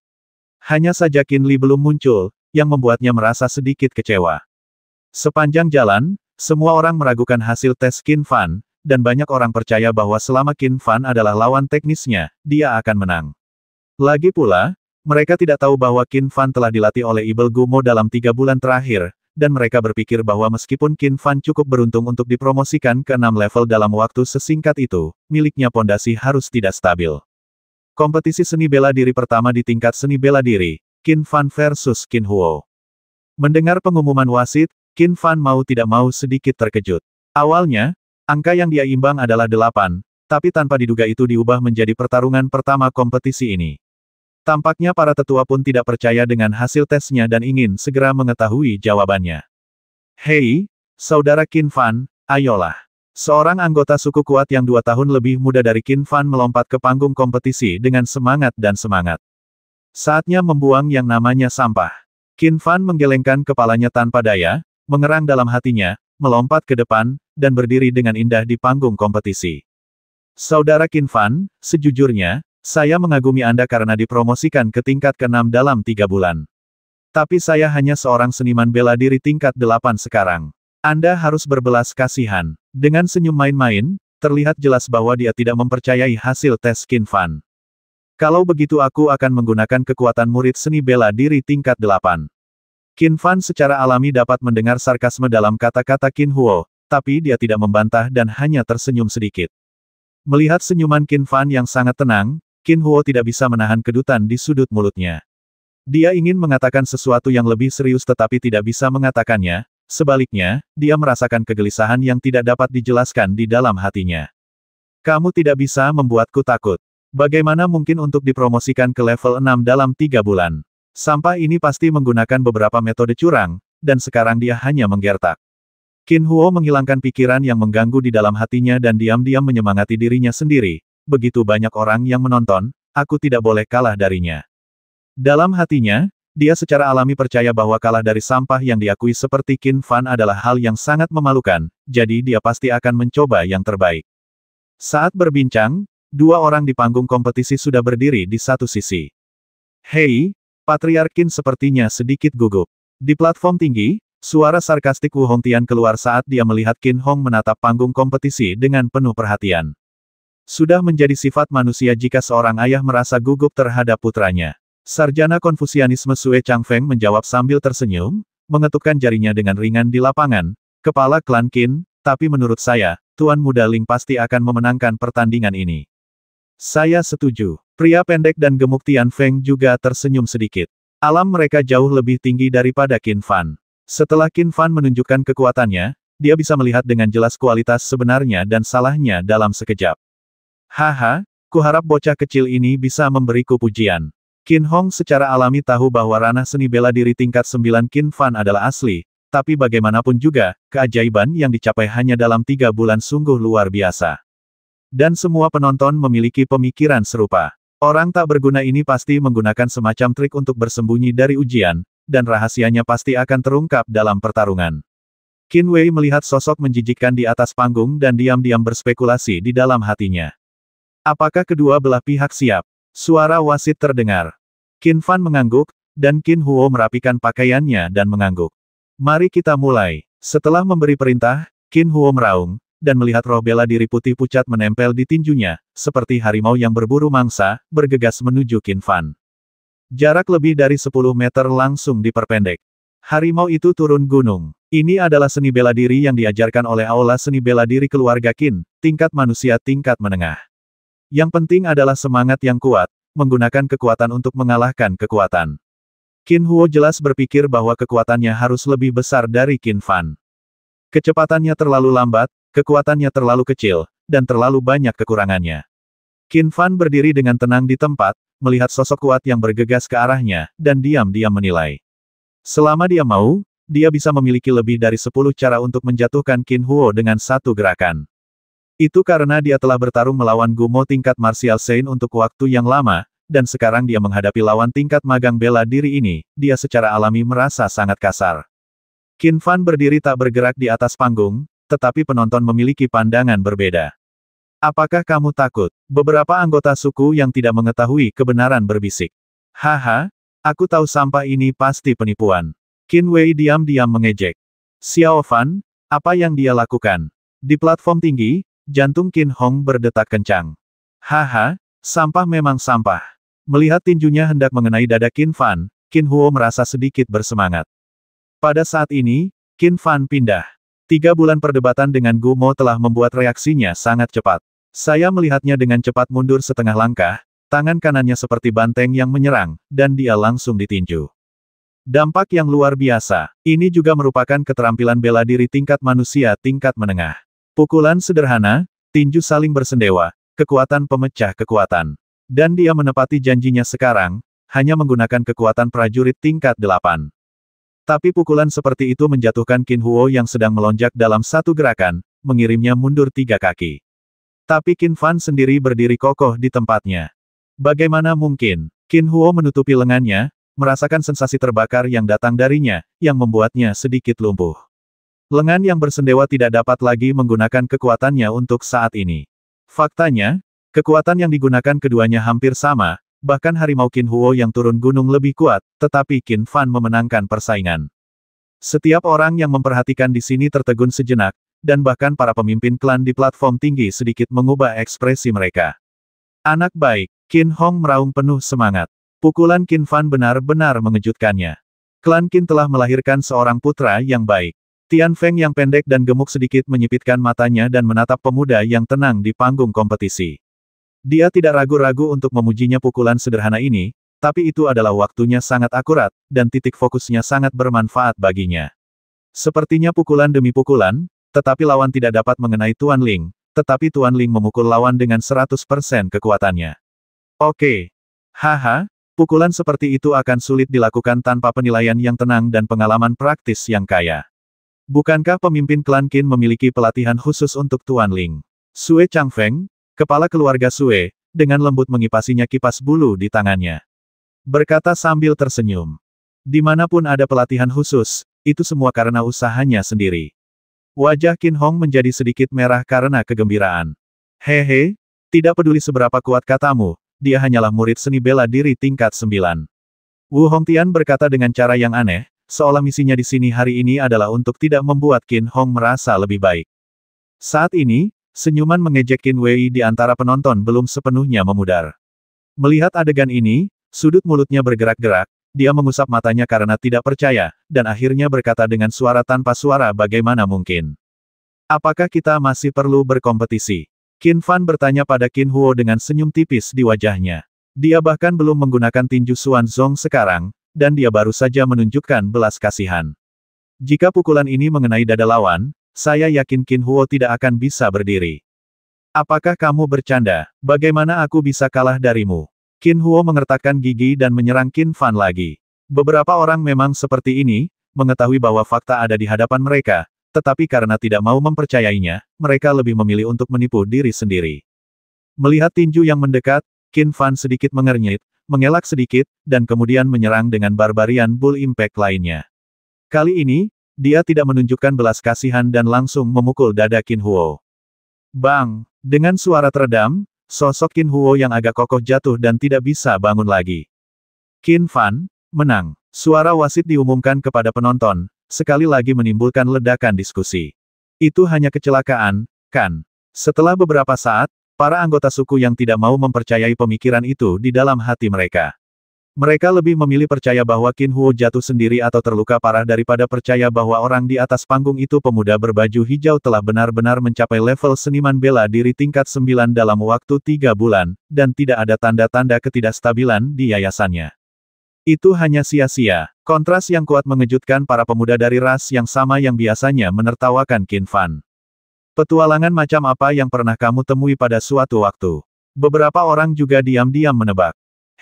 Hanya saja Kin Li belum muncul, yang membuatnya merasa sedikit kecewa. Sepanjang jalan, semua orang meragukan hasil tes Qin Fan, dan banyak orang percaya bahwa selama Qin Fan adalah lawan teknisnya, dia akan menang. Lagi pula, mereka tidak tahu bahwa Qin Fan telah dilatih oleh Ibel Gumo dalam tiga bulan terakhir, dan mereka berpikir bahwa meskipun Qin Fan cukup beruntung untuk dipromosikan ke enam level dalam waktu sesingkat itu, miliknya pondasi harus tidak stabil. Kompetisi seni bela diri pertama di tingkat seni bela diri, Qin Fan versus Qin Huo. Mendengar pengumuman wasit, Qin Fan mau tidak mau sedikit terkejut. Awalnya, angka yang dia imbang adalah delapan, tapi tanpa diduga itu diubah menjadi pertarungan pertama kompetisi ini. Tampaknya para tetua pun tidak percaya dengan hasil tesnya dan ingin segera mengetahui jawabannya. Hei, saudara Qin Fan, ayolah. Seorang anggota suku kuat yang dua tahun lebih muda dari Qin Fan melompat ke panggung kompetisi dengan semangat dan semangat. Saatnya membuang yang namanya sampah. Qin Fan menggelengkan kepalanya tanpa daya, mengerang dalam hatinya, melompat ke depan, dan berdiri dengan indah di panggung kompetisi. Saudara Fan, sejujurnya, saya mengagumi Anda karena dipromosikan ke tingkat ke-6 dalam tiga bulan. Tapi saya hanya seorang seniman bela diri tingkat 8 sekarang. Anda harus berbelas kasihan. Dengan senyum main-main, terlihat jelas bahwa dia tidak mempercayai hasil tes Fan. Kalau begitu aku akan menggunakan kekuatan murid seni bela diri tingkat 8. Qin Fan secara alami dapat mendengar sarkasme dalam kata-kata Qin Huo, tapi dia tidak membantah dan hanya tersenyum sedikit. Melihat senyuman Qin Fan yang sangat tenang, Qin Huo tidak bisa menahan kedutan di sudut mulutnya. Dia ingin mengatakan sesuatu yang lebih serius tetapi tidak bisa mengatakannya, sebaliknya, dia merasakan kegelisahan yang tidak dapat dijelaskan di dalam hatinya. Kamu tidak bisa membuatku takut. Bagaimana mungkin untuk dipromosikan ke level 6 dalam tiga bulan? Sampah ini pasti menggunakan beberapa metode curang, dan sekarang dia hanya menggertak. Qin Huo menghilangkan pikiran yang mengganggu di dalam hatinya dan diam-diam menyemangati dirinya sendiri, begitu banyak orang yang menonton, aku tidak boleh kalah darinya. Dalam hatinya, dia secara alami percaya bahwa kalah dari sampah yang diakui seperti Qin Fan adalah hal yang sangat memalukan, jadi dia pasti akan mencoba yang terbaik. Saat berbincang, dua orang di panggung kompetisi sudah berdiri di satu sisi. Hei, Patriarkin sepertinya sedikit gugup. Di platform tinggi, suara sarkastik Wu Hongtian keluar saat dia melihat Qin Hong menatap panggung kompetisi dengan penuh perhatian. Sudah menjadi sifat manusia jika seorang ayah merasa gugup terhadap putranya. Sarjana Konfusianisme Sue Changfeng menjawab sambil tersenyum, mengetukkan jarinya dengan ringan di lapangan, kepala klan Qin, tapi menurut saya, Tuan Muda Ling pasti akan memenangkan pertandingan ini. Saya setuju. Pria pendek dan gemuk Tian Feng juga tersenyum sedikit. Alam mereka jauh lebih tinggi daripada Qin Fan. Setelah Qin Fan menunjukkan kekuatannya, dia bisa melihat dengan jelas kualitas sebenarnya dan salahnya dalam sekejap. Haha, kuharap bocah kecil ini bisa memberiku pujian. Qin Hong secara alami tahu bahwa ranah seni bela diri tingkat 9 Qin Fan adalah asli, tapi bagaimanapun juga, keajaiban yang dicapai hanya dalam tiga bulan sungguh luar biasa. Dan semua penonton memiliki pemikiran serupa. Orang tak berguna ini pasti menggunakan semacam trik untuk bersembunyi dari ujian, dan rahasianya pasti akan terungkap dalam pertarungan. Qin Wei melihat sosok menjijikkan di atas panggung dan diam-diam berspekulasi di dalam hatinya. Apakah kedua belah pihak siap? Suara wasit terdengar. Qin Fan mengangguk, dan Qin Huo merapikan pakaiannya dan mengangguk. Mari kita mulai. Setelah memberi perintah, Qin Huo meraung, dan melihat roh bela diri putih pucat menempel di tinjunya, seperti harimau yang berburu mangsa, bergegas menuju Qin Fan. Jarak lebih dari 10 meter langsung diperpendek. Harimau itu turun gunung. Ini adalah seni bela diri yang diajarkan oleh Aula Seni Bela Diri Keluarga Kin, tingkat manusia tingkat menengah. Yang penting adalah semangat yang kuat, menggunakan kekuatan untuk mengalahkan kekuatan. Kin Huo jelas berpikir bahwa kekuatannya harus lebih besar dari Kin Fan. Kecepatannya terlalu lambat, Kekuatannya terlalu kecil, dan terlalu banyak kekurangannya. Qin Fan berdiri dengan tenang di tempat, melihat sosok kuat yang bergegas ke arahnya, dan diam-diam menilai. Selama dia mau, dia bisa memiliki lebih dari sepuluh cara untuk menjatuhkan Qin Huo dengan satu gerakan. Itu karena dia telah bertarung melawan Gumo tingkat Martial Saint untuk waktu yang lama, dan sekarang dia menghadapi lawan tingkat magang bela diri ini, dia secara alami merasa sangat kasar. Qin Fan berdiri tak bergerak di atas panggung, tetapi penonton memiliki pandangan berbeda. Apakah kamu takut? Beberapa anggota suku yang tidak mengetahui kebenaran berbisik. Haha, aku tahu sampah ini pasti penipuan. Qin Wei diam-diam mengejek. Xiao Fan, apa yang dia lakukan? Di platform tinggi, jantung Qin Hong berdetak kencang. Haha, sampah memang sampah. Melihat tinjunya hendak mengenai dada Qin Fan, Qin Huo merasa sedikit bersemangat. Pada saat ini, Qin Fan pindah. Tiga bulan perdebatan dengan Gu Mo telah membuat reaksinya sangat cepat. Saya melihatnya dengan cepat mundur setengah langkah, tangan kanannya seperti banteng yang menyerang, dan dia langsung ditinju. Dampak yang luar biasa, ini juga merupakan keterampilan bela diri tingkat manusia tingkat menengah. Pukulan sederhana, tinju saling bersendewa, kekuatan pemecah kekuatan. Dan dia menepati janjinya sekarang, hanya menggunakan kekuatan prajurit tingkat 8. Tapi pukulan seperti itu menjatuhkan Qin Huo yang sedang melonjak dalam satu gerakan, mengirimnya mundur tiga kaki. Tapi Qin Fan sendiri berdiri kokoh di tempatnya. Bagaimana mungkin? Qin Huo menutupi lengannya, merasakan sensasi terbakar yang datang darinya, yang membuatnya sedikit lumpuh. Lengan yang bersendewa tidak dapat lagi menggunakan kekuatannya untuk saat ini. Faktanya, kekuatan yang digunakan keduanya hampir sama, Bahkan harimau Qin Huo yang turun gunung lebih kuat, tetapi Qin Fan memenangkan persaingan. Setiap orang yang memperhatikan di sini tertegun sejenak, dan bahkan para pemimpin klan di platform tinggi sedikit mengubah ekspresi mereka. Anak baik, Qin Hong meraung penuh semangat. Pukulan Qin Fan benar-benar mengejutkannya. Klan Qin telah melahirkan seorang putra yang baik. Tian Feng yang pendek dan gemuk sedikit menyipitkan matanya dan menatap pemuda yang tenang di panggung kompetisi. Dia tidak ragu-ragu untuk memujinya pukulan sederhana ini, tapi itu adalah waktunya sangat akurat, dan titik fokusnya sangat bermanfaat baginya. Sepertinya pukulan demi pukulan, tetapi lawan tidak dapat mengenai Tuan Ling, tetapi Tuan Ling memukul lawan dengan 100% kekuatannya. Oke. Haha, pukulan seperti itu akan sulit dilakukan tanpa penilaian yang tenang dan pengalaman praktis yang kaya. Bukankah pemimpin klan Qin memiliki pelatihan khusus untuk Tuan Ling? Sue Changfeng, Kepala keluarga Sue, dengan lembut mengipasinya kipas bulu di tangannya. Berkata sambil tersenyum. Dimanapun ada pelatihan khusus, itu semua karena usahanya sendiri. Wajah Qin Hong menjadi sedikit merah karena kegembiraan. Hehe, tidak peduli seberapa kuat katamu, dia hanyalah murid seni bela diri tingkat sembilan. Wu Hongtian berkata dengan cara yang aneh, seolah misinya di sini hari ini adalah untuk tidak membuat Qin Hong merasa lebih baik. Saat ini, Senyuman mengejek Qin Wei di antara penonton belum sepenuhnya memudar. Melihat adegan ini, sudut mulutnya bergerak-gerak, dia mengusap matanya karena tidak percaya, dan akhirnya berkata dengan suara tanpa suara bagaimana mungkin. Apakah kita masih perlu berkompetisi? Qin Fan bertanya pada Qin Huo dengan senyum tipis di wajahnya. Dia bahkan belum menggunakan tinju Suan Zong sekarang, dan dia baru saja menunjukkan belas kasihan. Jika pukulan ini mengenai dada lawan, saya yakin Qin Huo tidak akan bisa berdiri. Apakah kamu bercanda? Bagaimana aku bisa kalah darimu? Qin Huo mengertakkan gigi dan menyerang Qin Fan lagi. Beberapa orang memang seperti ini, mengetahui bahwa fakta ada di hadapan mereka, tetapi karena tidak mau mempercayainya, mereka lebih memilih untuk menipu diri sendiri. Melihat tinju yang mendekat, Qin Fan sedikit mengernyit, mengelak sedikit, dan kemudian menyerang dengan barbarian bull impact lainnya. Kali ini, dia tidak menunjukkan belas kasihan dan langsung memukul dada Qin Huo. Bang! Dengan suara teredam, sosok Qin Huo yang agak kokoh jatuh dan tidak bisa bangun lagi. Qin Fan, menang. Suara wasit diumumkan kepada penonton, sekali lagi menimbulkan ledakan diskusi. Itu hanya kecelakaan, kan? Setelah beberapa saat, para anggota suku yang tidak mau mempercayai pemikiran itu di dalam hati mereka. Mereka lebih memilih percaya bahwa Qin Huo jatuh sendiri atau terluka parah daripada percaya bahwa orang di atas panggung itu pemuda berbaju hijau telah benar-benar mencapai level seniman bela diri tingkat 9 dalam waktu tiga bulan, dan tidak ada tanda-tanda ketidakstabilan di yayasannya. Itu hanya sia-sia. Kontras yang kuat mengejutkan para pemuda dari ras yang sama yang biasanya menertawakan Qin Fan. Petualangan macam apa yang pernah kamu temui pada suatu waktu? Beberapa orang juga diam-diam menebak.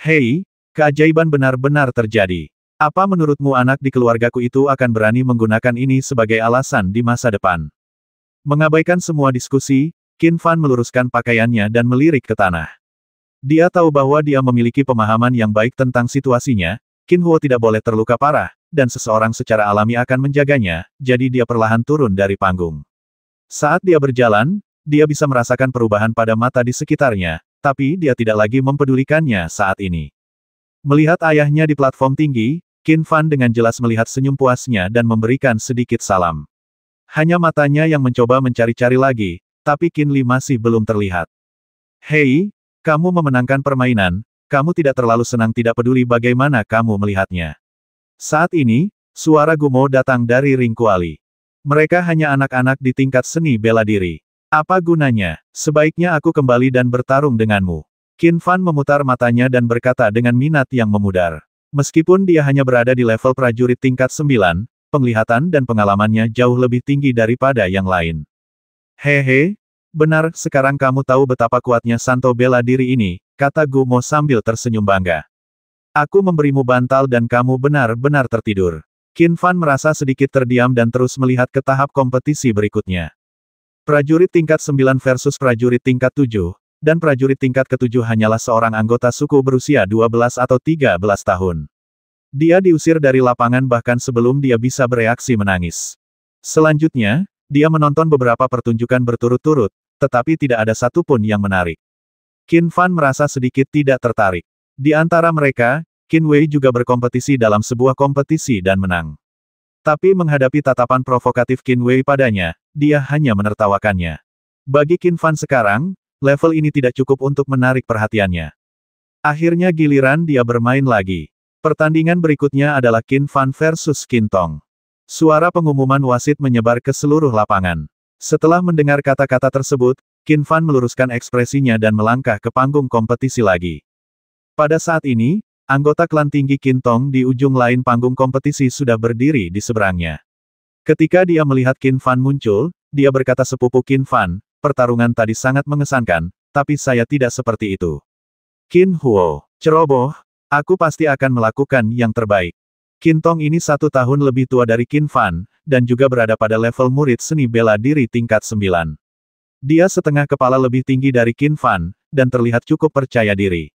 Hei, Keajaiban benar-benar terjadi. Apa menurutmu anak di keluargaku itu akan berani menggunakan ini sebagai alasan di masa depan? Mengabaikan semua diskusi, Qin Fan meluruskan pakaiannya dan melirik ke tanah. Dia tahu bahwa dia memiliki pemahaman yang baik tentang situasinya, Qin Huo tidak boleh terluka parah, dan seseorang secara alami akan menjaganya, jadi dia perlahan turun dari panggung. Saat dia berjalan, dia bisa merasakan perubahan pada mata di sekitarnya, tapi dia tidak lagi mempedulikannya saat ini. Melihat ayahnya di platform tinggi, Qin Fan dengan jelas melihat senyum puasnya dan memberikan sedikit salam. Hanya matanya yang mencoba mencari-cari lagi, tapi Qin Li masih belum terlihat. Hei, kamu memenangkan permainan, kamu tidak terlalu senang tidak peduli bagaimana kamu melihatnya. Saat ini, suara gumo datang dari ring kuali. Mereka hanya anak-anak di tingkat seni bela diri. Apa gunanya? Sebaiknya aku kembali dan bertarung denganmu. Qin Fan memutar matanya dan berkata dengan minat yang memudar. Meskipun dia hanya berada di level prajurit tingkat 9, penglihatan dan pengalamannya jauh lebih tinggi daripada yang lain. Hehe, benar, sekarang kamu tahu betapa kuatnya Santo bela diri ini, kata Gumo sambil tersenyum bangga. Aku memberimu bantal dan kamu benar-benar tertidur. Qin Fan merasa sedikit terdiam dan terus melihat ke tahap kompetisi berikutnya. Prajurit tingkat 9 versus prajurit tingkat 7, dan prajurit tingkat ketujuh hanyalah seorang anggota suku berusia 12 atau 13 tahun. Dia diusir dari lapangan bahkan sebelum dia bisa bereaksi menangis. Selanjutnya, dia menonton beberapa pertunjukan berturut-turut, tetapi tidak ada satupun yang menarik. Qin Fan merasa sedikit tidak tertarik. Di antara mereka, Qin Wei juga berkompetisi dalam sebuah kompetisi dan menang. Tapi menghadapi tatapan provokatif Qin Wei padanya, dia hanya menertawakannya. Bagi Qin Fan sekarang, level ini tidak cukup untuk menarik perhatiannya. Akhirnya giliran dia bermain lagi. Pertandingan berikutnya adalah Qin Fan versus Qin Tong. Suara pengumuman wasit menyebar ke seluruh lapangan. Setelah mendengar kata-kata tersebut, Qin Fan meluruskan ekspresinya dan melangkah ke panggung kompetisi lagi. Pada saat ini, anggota klan tinggi Qin Tong di ujung lain panggung kompetisi sudah berdiri di seberangnya. Ketika dia melihat Qin Fan muncul, dia berkata sepupu Qin Fan, Pertarungan tadi sangat mengesankan, tapi saya tidak seperti itu. Qin Huo, ceroboh, aku pasti akan melakukan yang terbaik. Qin Tong ini satu tahun lebih tua dari Qin Fan, dan juga berada pada level murid seni bela diri tingkat 9. Dia setengah kepala lebih tinggi dari Qin Fan, dan terlihat cukup percaya diri.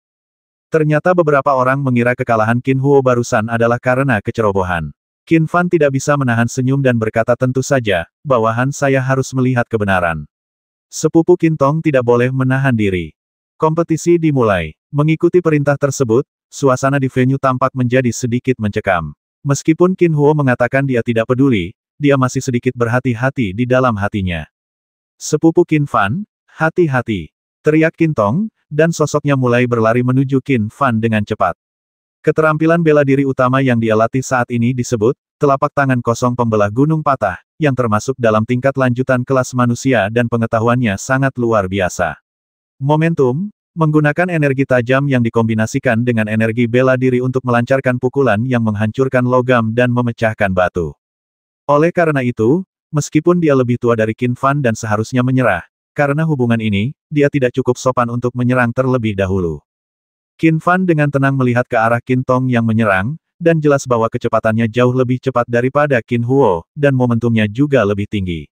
Ternyata beberapa orang mengira kekalahan Qin Huo barusan adalah karena kecerobohan. Qin Fan tidak bisa menahan senyum dan berkata tentu saja, bawahan saya harus melihat kebenaran. Sepupu Kintong tidak boleh menahan diri. Kompetisi dimulai. Mengikuti perintah tersebut, suasana di venue tampak menjadi sedikit mencekam. Meskipun Qin Huo mengatakan dia tidak peduli, dia masih sedikit berhati-hati di dalam hatinya. Sepupu Qin Fan, hati-hati. Teriak Qin Tong, dan sosoknya mulai berlari menuju Qin Fan dengan cepat. Keterampilan bela diri utama yang dia latih saat ini disebut, telapak tangan kosong pembelah gunung patah, yang termasuk dalam tingkat lanjutan kelas manusia dan pengetahuannya sangat luar biasa. Momentum, menggunakan energi tajam yang dikombinasikan dengan energi bela diri untuk melancarkan pukulan yang menghancurkan logam dan memecahkan batu. Oleh karena itu, meskipun dia lebih tua dari Qin Fan dan seharusnya menyerah, karena hubungan ini, dia tidak cukup sopan untuk menyerang terlebih dahulu. Qin Fan dengan tenang melihat ke arah Qin Tong yang menyerang, dan jelas bahwa kecepatannya jauh lebih cepat daripada Qin Huo, dan momentumnya juga lebih tinggi.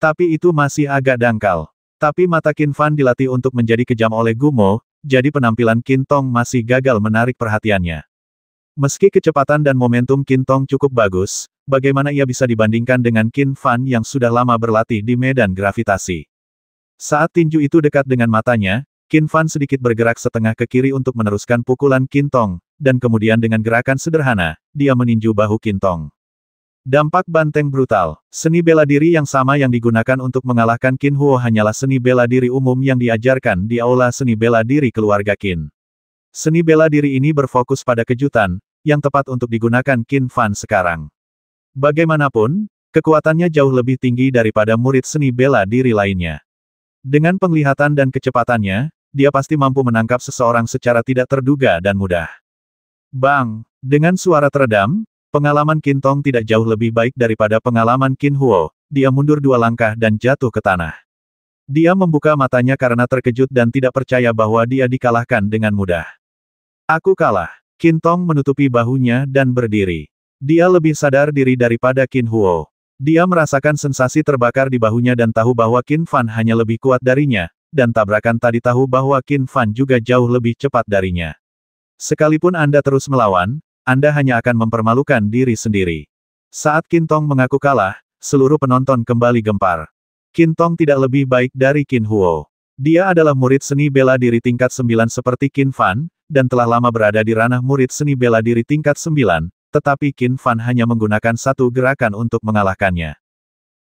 Tapi itu masih agak dangkal. Tapi mata Qin Fan dilatih untuk menjadi kejam oleh Gumo, jadi penampilan Qin Tong masih gagal menarik perhatiannya. Meski kecepatan dan momentum Tong cukup bagus, bagaimana ia bisa dibandingkan dengan Qin Fan yang sudah lama berlatih di medan gravitasi? Saat tinju itu dekat dengan matanya, Qin Fan sedikit bergerak setengah ke kiri untuk meneruskan pukulan Tong, dan kemudian dengan gerakan sederhana, dia meninju bahu Tong. Dampak banteng brutal. Seni bela diri yang sama yang digunakan untuk mengalahkan Qin Huo hanyalah seni bela diri umum yang diajarkan di aula seni bela diri keluarga Qin. Seni bela diri ini berfokus pada kejutan, yang tepat untuk digunakan Qin Fan sekarang. Bagaimanapun, kekuatannya jauh lebih tinggi daripada murid seni bela diri lainnya. Dengan penglihatan dan kecepatannya, dia pasti mampu menangkap seseorang secara tidak terduga dan mudah. Bang! Dengan suara teredam, pengalaman Tong tidak jauh lebih baik daripada pengalaman Kin Huo, dia mundur dua langkah dan jatuh ke tanah. Dia membuka matanya karena terkejut dan tidak percaya bahwa dia dikalahkan dengan mudah. Aku kalah. Tong menutupi bahunya dan berdiri. Dia lebih sadar diri daripada Kin Huo. Dia merasakan sensasi terbakar di bahunya dan tahu bahwa Qin Fan hanya lebih kuat darinya, dan tabrakan tadi tahu bahwa Qin Fan juga jauh lebih cepat darinya. Sekalipun Anda terus melawan, Anda hanya akan mempermalukan diri sendiri. Saat Qin Tong mengaku kalah, seluruh penonton kembali gempar. Qin Tong tidak lebih baik dari Qin Huo. Dia adalah murid seni bela diri tingkat 9 seperti Qin Fan, dan telah lama berada di ranah murid seni bela diri tingkat 9, tetapi Qin Fan hanya menggunakan satu gerakan untuk mengalahkannya.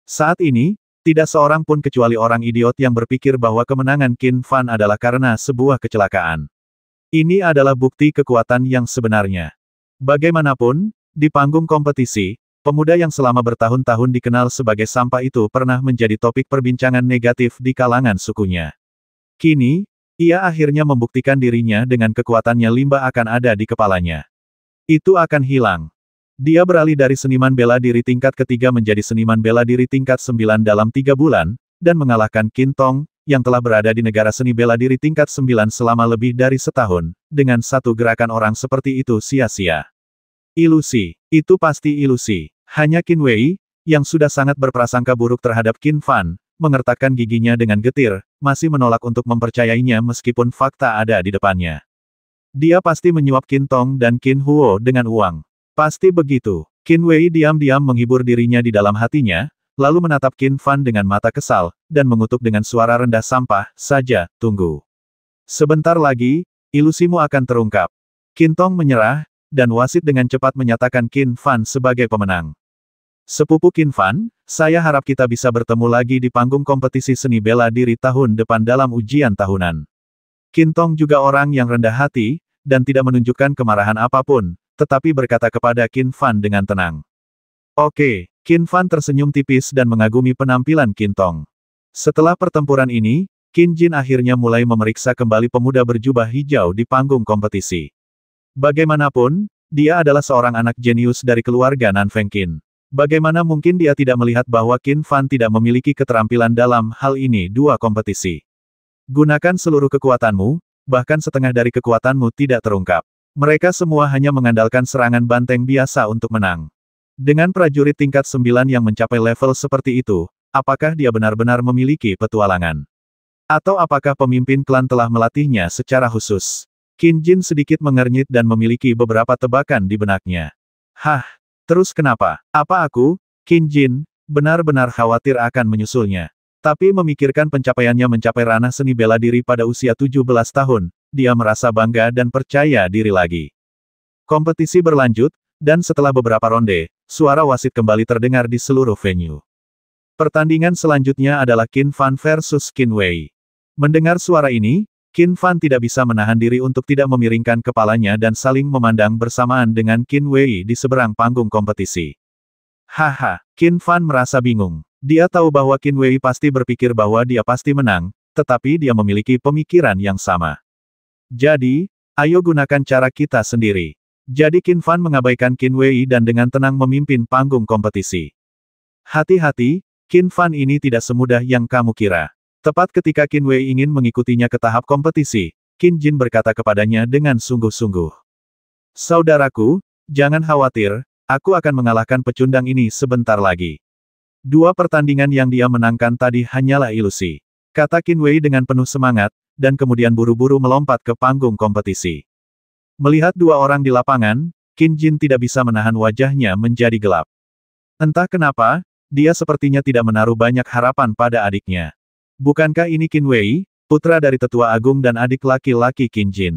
Saat ini, tidak seorang pun kecuali orang idiot yang berpikir bahwa kemenangan Qin Fan adalah karena sebuah kecelakaan. Ini adalah bukti kekuatan yang sebenarnya. Bagaimanapun, di panggung kompetisi, pemuda yang selama bertahun-tahun dikenal sebagai sampah itu pernah menjadi topik perbincangan negatif di kalangan sukunya. Kini, ia akhirnya membuktikan dirinya dengan kekuatannya limbah akan ada di kepalanya. Itu akan hilang. Dia beralih dari seniman bela diri tingkat ketiga menjadi seniman bela diri tingkat sembilan dalam tiga bulan, dan mengalahkan Kintong, yang telah berada di negara seni bela diri tingkat sembilan selama lebih dari setahun, dengan satu gerakan orang seperti itu sia-sia. Ilusi. Itu pasti ilusi. Hanya Qin Wei, yang sudah sangat berprasangka buruk terhadap Qin Fan, mengertakkan giginya dengan getir, masih menolak untuk mempercayainya meskipun fakta ada di depannya. Dia pasti menyuap Qin Tong dan Qin Huo dengan uang. Pasti begitu. Qin Wei diam-diam menghibur dirinya di dalam hatinya, lalu menatap Qin Fan dengan mata kesal, dan mengutuk dengan suara rendah sampah, saja, tunggu. Sebentar lagi, ilusimu akan terungkap. Qin Tong menyerah, dan wasit dengan cepat menyatakan Qin Fan sebagai pemenang. Sepupu Qin Fan, saya harap kita bisa bertemu lagi di panggung kompetisi seni bela diri tahun depan dalam ujian tahunan. Kintong juga orang yang rendah hati, dan tidak menunjukkan kemarahan apapun, tetapi berkata kepada Qin Fan dengan tenang. Oke, Qin Fan tersenyum tipis dan mengagumi penampilan Kintong. Setelah pertempuran ini, Qin Jin akhirnya mulai memeriksa kembali pemuda berjubah hijau di panggung kompetisi. Bagaimanapun, dia adalah seorang anak jenius dari keluarga Nan Feng Qin. Bagaimana mungkin dia tidak melihat bahwa Qin Fan tidak memiliki keterampilan dalam hal ini dua kompetisi. Gunakan seluruh kekuatanmu, bahkan setengah dari kekuatanmu tidak terungkap. Mereka semua hanya mengandalkan serangan banteng biasa untuk menang. Dengan prajurit tingkat 9 yang mencapai level seperti itu, apakah dia benar-benar memiliki petualangan? Atau apakah pemimpin klan telah melatihnya secara khusus? Kinjin sedikit mengernyit dan memiliki beberapa tebakan di benaknya. Hah, terus kenapa? Apa aku, Kinjin, benar-benar khawatir akan menyusulnya? Tapi memikirkan pencapaiannya mencapai ranah seni bela diri pada usia 17 tahun, dia merasa bangga dan percaya diri lagi. Kompetisi berlanjut, dan setelah beberapa ronde, suara wasit kembali terdengar di seluruh venue. Pertandingan selanjutnya adalah Qin Fan versus Qin Wei. Mendengar suara ini, Qin Fan tidak bisa menahan diri untuk tidak memiringkan kepalanya dan saling memandang bersamaan dengan Qin Wei di seberang panggung kompetisi. Haha, Qin Fan merasa bingung. Dia tahu bahwa Qin Wei pasti berpikir bahwa dia pasti menang, tetapi dia memiliki pemikiran yang sama. Jadi, ayo gunakan cara kita sendiri. Jadi Qin Fan mengabaikan Qin Wei dan dengan tenang memimpin panggung kompetisi. Hati-hati, Qin Fan ini tidak semudah yang kamu kira. Tepat ketika Qin Wei ingin mengikutinya ke tahap kompetisi, Qin Jin berkata kepadanya dengan sungguh-sungguh. Saudaraku, jangan khawatir, aku akan mengalahkan pecundang ini sebentar lagi. Dua pertandingan yang dia menangkan tadi hanyalah ilusi. Kata Qin Wei dengan penuh semangat, dan kemudian buru-buru melompat ke panggung kompetisi. Melihat dua orang di lapangan, Qin Jin tidak bisa menahan wajahnya menjadi gelap. Entah kenapa, dia sepertinya tidak menaruh banyak harapan pada adiknya. Bukankah ini Qin Wei, putra dari tetua agung dan adik laki-laki Qin Jin?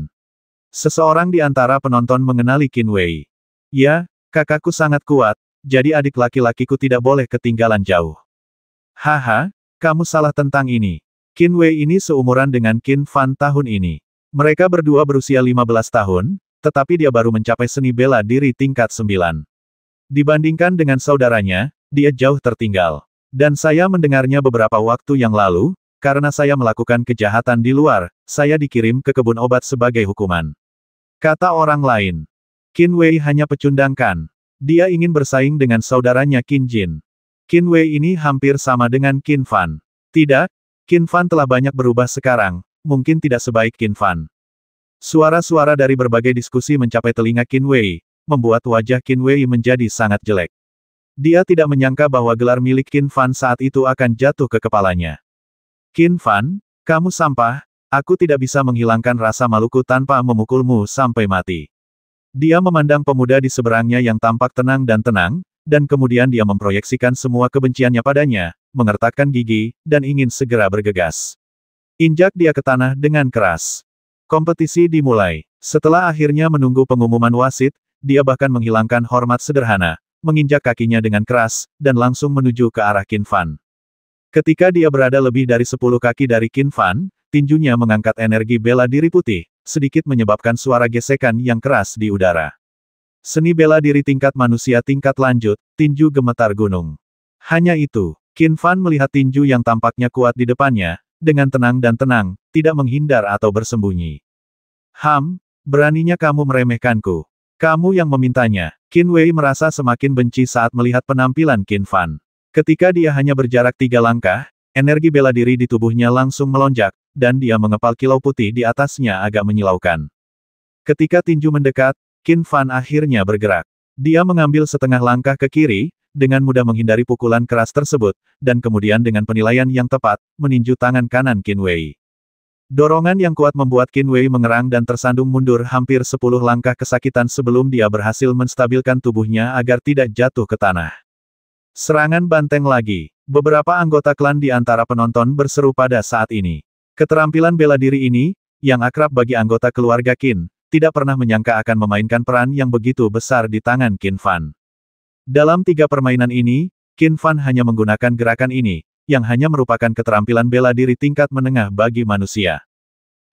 Seseorang di antara penonton mengenali Qin Wei. Ya, kakakku sangat kuat, jadi adik laki-lakiku tidak boleh ketinggalan jauh. Haha, kamu salah tentang ini. Qin Wei ini seumuran dengan Qin Fan tahun ini. Mereka berdua berusia 15 tahun, tetapi dia baru mencapai seni bela diri tingkat 9. Dibandingkan dengan saudaranya, dia jauh tertinggal. Dan saya mendengarnya beberapa waktu yang lalu, karena saya melakukan kejahatan di luar, saya dikirim ke kebun obat sebagai hukuman. Kata orang lain. Qin Wei hanya pecundangkan. Dia ingin bersaing dengan saudaranya Qin Jin. Qin Wei ini hampir sama dengan Qin Fan. Tidak, Qin Fan telah banyak berubah sekarang, mungkin tidak sebaik Qin Fan. Suara-suara dari berbagai diskusi mencapai telinga Qin Wei, membuat wajah Qin Wei menjadi sangat jelek. Dia tidak menyangka bahwa gelar milik Qin Fan saat itu akan jatuh ke kepalanya. Qin Fan, kamu sampah, aku tidak bisa menghilangkan rasa maluku tanpa memukulmu sampai mati. Dia memandang pemuda di seberangnya yang tampak tenang dan tenang, dan kemudian dia memproyeksikan semua kebenciannya padanya, mengertakkan gigi, dan ingin segera bergegas. Injak dia ke tanah dengan keras. Kompetisi dimulai. Setelah akhirnya menunggu pengumuman wasit, dia bahkan menghilangkan hormat sederhana, menginjak kakinya dengan keras, dan langsung menuju ke arah Kin Fan. Ketika dia berada lebih dari 10 kaki dari Kin Fan, tinjunya mengangkat energi bela diri putih, sedikit menyebabkan suara gesekan yang keras di udara. Seni bela diri tingkat manusia tingkat lanjut, tinju gemetar gunung. Hanya itu, Qin Fan melihat tinju yang tampaknya kuat di depannya, dengan tenang dan tenang, tidak menghindar atau bersembunyi. Ham, beraninya kamu meremehkanku. Kamu yang memintanya, Qin Wei merasa semakin benci saat melihat penampilan Qin Fan. Ketika dia hanya berjarak tiga langkah, energi bela diri di tubuhnya langsung melonjak, dan dia mengepal kilau putih di atasnya agak menyilaukan. Ketika tinju mendekat, Qin Fan akhirnya bergerak. Dia mengambil setengah langkah ke kiri, dengan mudah menghindari pukulan keras tersebut, dan kemudian dengan penilaian yang tepat, meninju tangan kanan Qin Wei. Dorongan yang kuat membuat Qin Wei mengerang dan tersandung mundur hampir sepuluh langkah kesakitan sebelum dia berhasil menstabilkan tubuhnya agar tidak jatuh ke tanah. Serangan banteng lagi. Beberapa anggota klan di antara penonton berseru pada saat ini. Keterampilan bela diri ini, yang akrab bagi anggota keluarga Qin, tidak pernah menyangka akan memainkan peran yang begitu besar di tangan Qin Fan. Dalam tiga permainan ini, Qin Fan hanya menggunakan gerakan ini, yang hanya merupakan keterampilan bela diri tingkat menengah bagi manusia.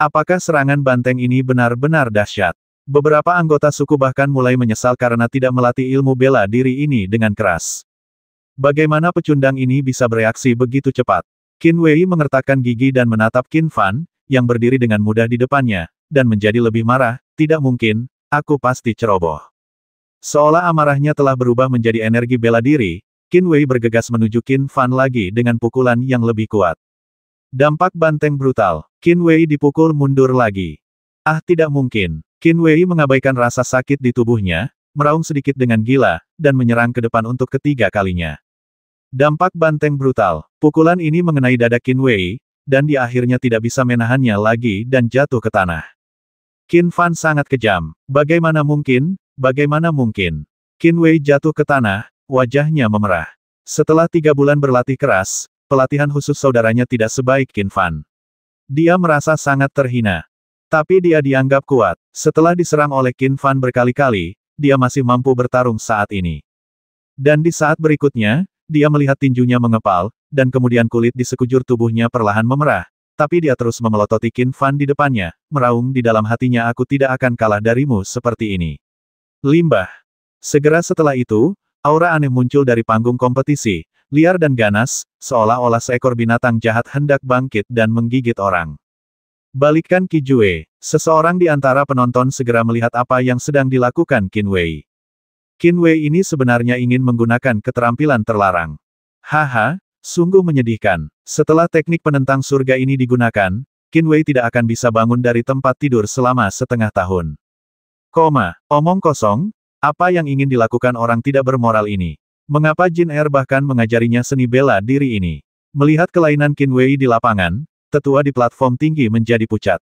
Apakah serangan banteng ini benar-benar dahsyat? Beberapa anggota suku bahkan mulai menyesal karena tidak melatih ilmu bela diri ini dengan keras. Bagaimana pecundang ini bisa bereaksi begitu cepat? Qin Wei mengertakkan gigi dan menatap Qin Fan, yang berdiri dengan mudah di depannya, dan menjadi lebih marah, tidak mungkin, aku pasti ceroboh. Seolah amarahnya telah berubah menjadi energi bela diri, Qin Wei bergegas menuju Qin Fan lagi dengan pukulan yang lebih kuat. Dampak banteng brutal, Qin Wei dipukul mundur lagi. Ah tidak mungkin, Qin Wei mengabaikan rasa sakit di tubuhnya, meraung sedikit dengan gila, dan menyerang ke depan untuk ketiga kalinya. Dampak banteng brutal. Pukulan ini mengenai dada Qin Wei, dan dia akhirnya tidak bisa menahannya lagi dan jatuh ke tanah. Qin Fan sangat kejam. Bagaimana mungkin? Bagaimana mungkin? Qin Wei jatuh ke tanah, wajahnya memerah. Setelah tiga bulan berlatih keras, pelatihan khusus saudaranya tidak sebaik Qin Fan. Dia merasa sangat terhina. Tapi dia dianggap kuat. Setelah diserang oleh Qin Fan berkali-kali, dia masih mampu bertarung saat ini. Dan di saat berikutnya, dia melihat tinjunya mengepal, dan kemudian kulit di sekujur tubuhnya perlahan memerah. Tapi dia terus memelototi Qin Fan di depannya, meraung di dalam hatinya aku tidak akan kalah darimu seperti ini. Limbah. Segera setelah itu, aura aneh muncul dari panggung kompetisi, liar dan ganas, seolah-olah seekor binatang jahat hendak bangkit dan menggigit orang. Balikkan Ki Jue. seseorang di antara penonton segera melihat apa yang sedang dilakukan Qin Wei. Qin Wei ini sebenarnya ingin menggunakan keterampilan terlarang. Haha, sungguh menyedihkan. Setelah teknik penentang surga ini digunakan, Qin Wei tidak akan bisa bangun dari tempat tidur selama setengah tahun. Koma, omong kosong, apa yang ingin dilakukan orang tidak bermoral ini? Mengapa Jin Er bahkan mengajarinya seni bela diri ini? Melihat kelainan Qin Wei di lapangan, tetua di platform tinggi menjadi pucat.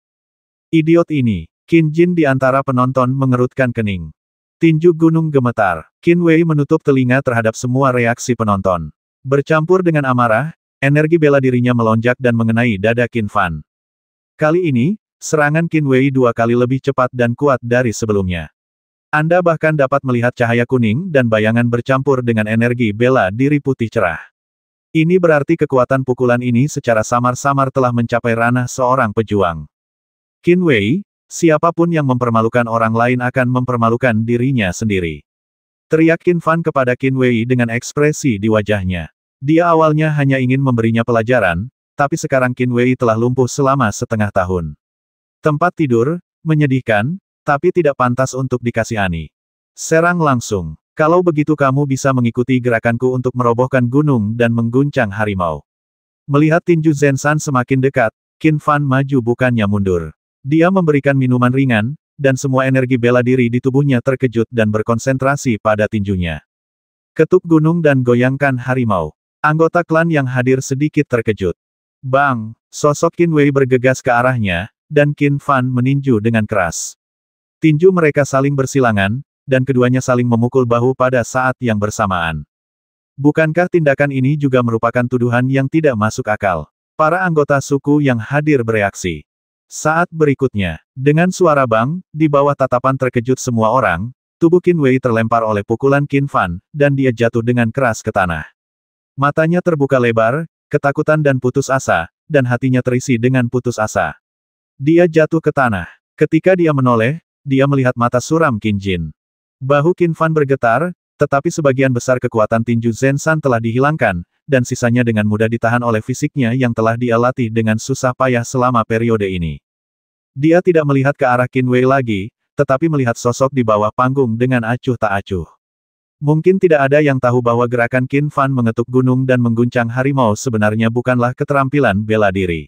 Idiot ini, Qin Jin di antara penonton mengerutkan kening. Tinju gunung gemetar. Qin Wei menutup telinga terhadap semua reaksi penonton. Bercampur dengan amarah, energi bela dirinya melonjak dan mengenai dada Qin Fan. Kali ini, serangan Qin Wei dua kali lebih cepat dan kuat dari sebelumnya. Anda bahkan dapat melihat cahaya kuning dan bayangan bercampur dengan energi bela diri putih cerah. Ini berarti kekuatan pukulan ini secara samar-samar telah mencapai ranah seorang pejuang. Qin Wei, Siapapun yang mempermalukan orang lain akan mempermalukan dirinya sendiri. Teriak Qin Fan kepada Qin Wei dengan ekspresi di wajahnya. Dia awalnya hanya ingin memberinya pelajaran, tapi sekarang Qin Wei telah lumpuh selama setengah tahun. Tempat tidur, menyedihkan, tapi tidak pantas untuk dikasihani. Serang langsung. Kalau begitu kamu bisa mengikuti gerakanku untuk merobohkan gunung dan mengguncang harimau. Melihat tinju Zensan semakin dekat, Qin Fan maju bukannya mundur. Dia memberikan minuman ringan, dan semua energi bela diri di tubuhnya terkejut dan berkonsentrasi pada tinjunya. Ketuk gunung dan goyangkan harimau. Anggota klan yang hadir sedikit terkejut. Bang, sosok Qin Wei bergegas ke arahnya, dan Qin Fan meninju dengan keras. Tinju mereka saling bersilangan, dan keduanya saling memukul bahu pada saat yang bersamaan. Bukankah tindakan ini juga merupakan tuduhan yang tidak masuk akal? Para anggota suku yang hadir bereaksi. Saat berikutnya, dengan suara bang, di bawah tatapan terkejut semua orang, tubuh Qin Wei terlempar oleh pukulan Qin Fan, dan dia jatuh dengan keras ke tanah. Matanya terbuka lebar, ketakutan dan putus asa, dan hatinya terisi dengan putus asa. Dia jatuh ke tanah. Ketika dia menoleh, dia melihat mata suram Qin Jin. Bahu Qin Fan bergetar, tetapi sebagian besar kekuatan tinju Zen San telah dihilangkan, dan sisanya dengan mudah ditahan oleh fisiknya yang telah dia latih dengan susah payah selama periode ini. Dia tidak melihat ke arah Qin Wei lagi, tetapi melihat sosok di bawah panggung dengan acuh tak acuh. Mungkin tidak ada yang tahu bahwa gerakan Qin Fan mengetuk gunung dan mengguncang harimau sebenarnya bukanlah keterampilan bela diri.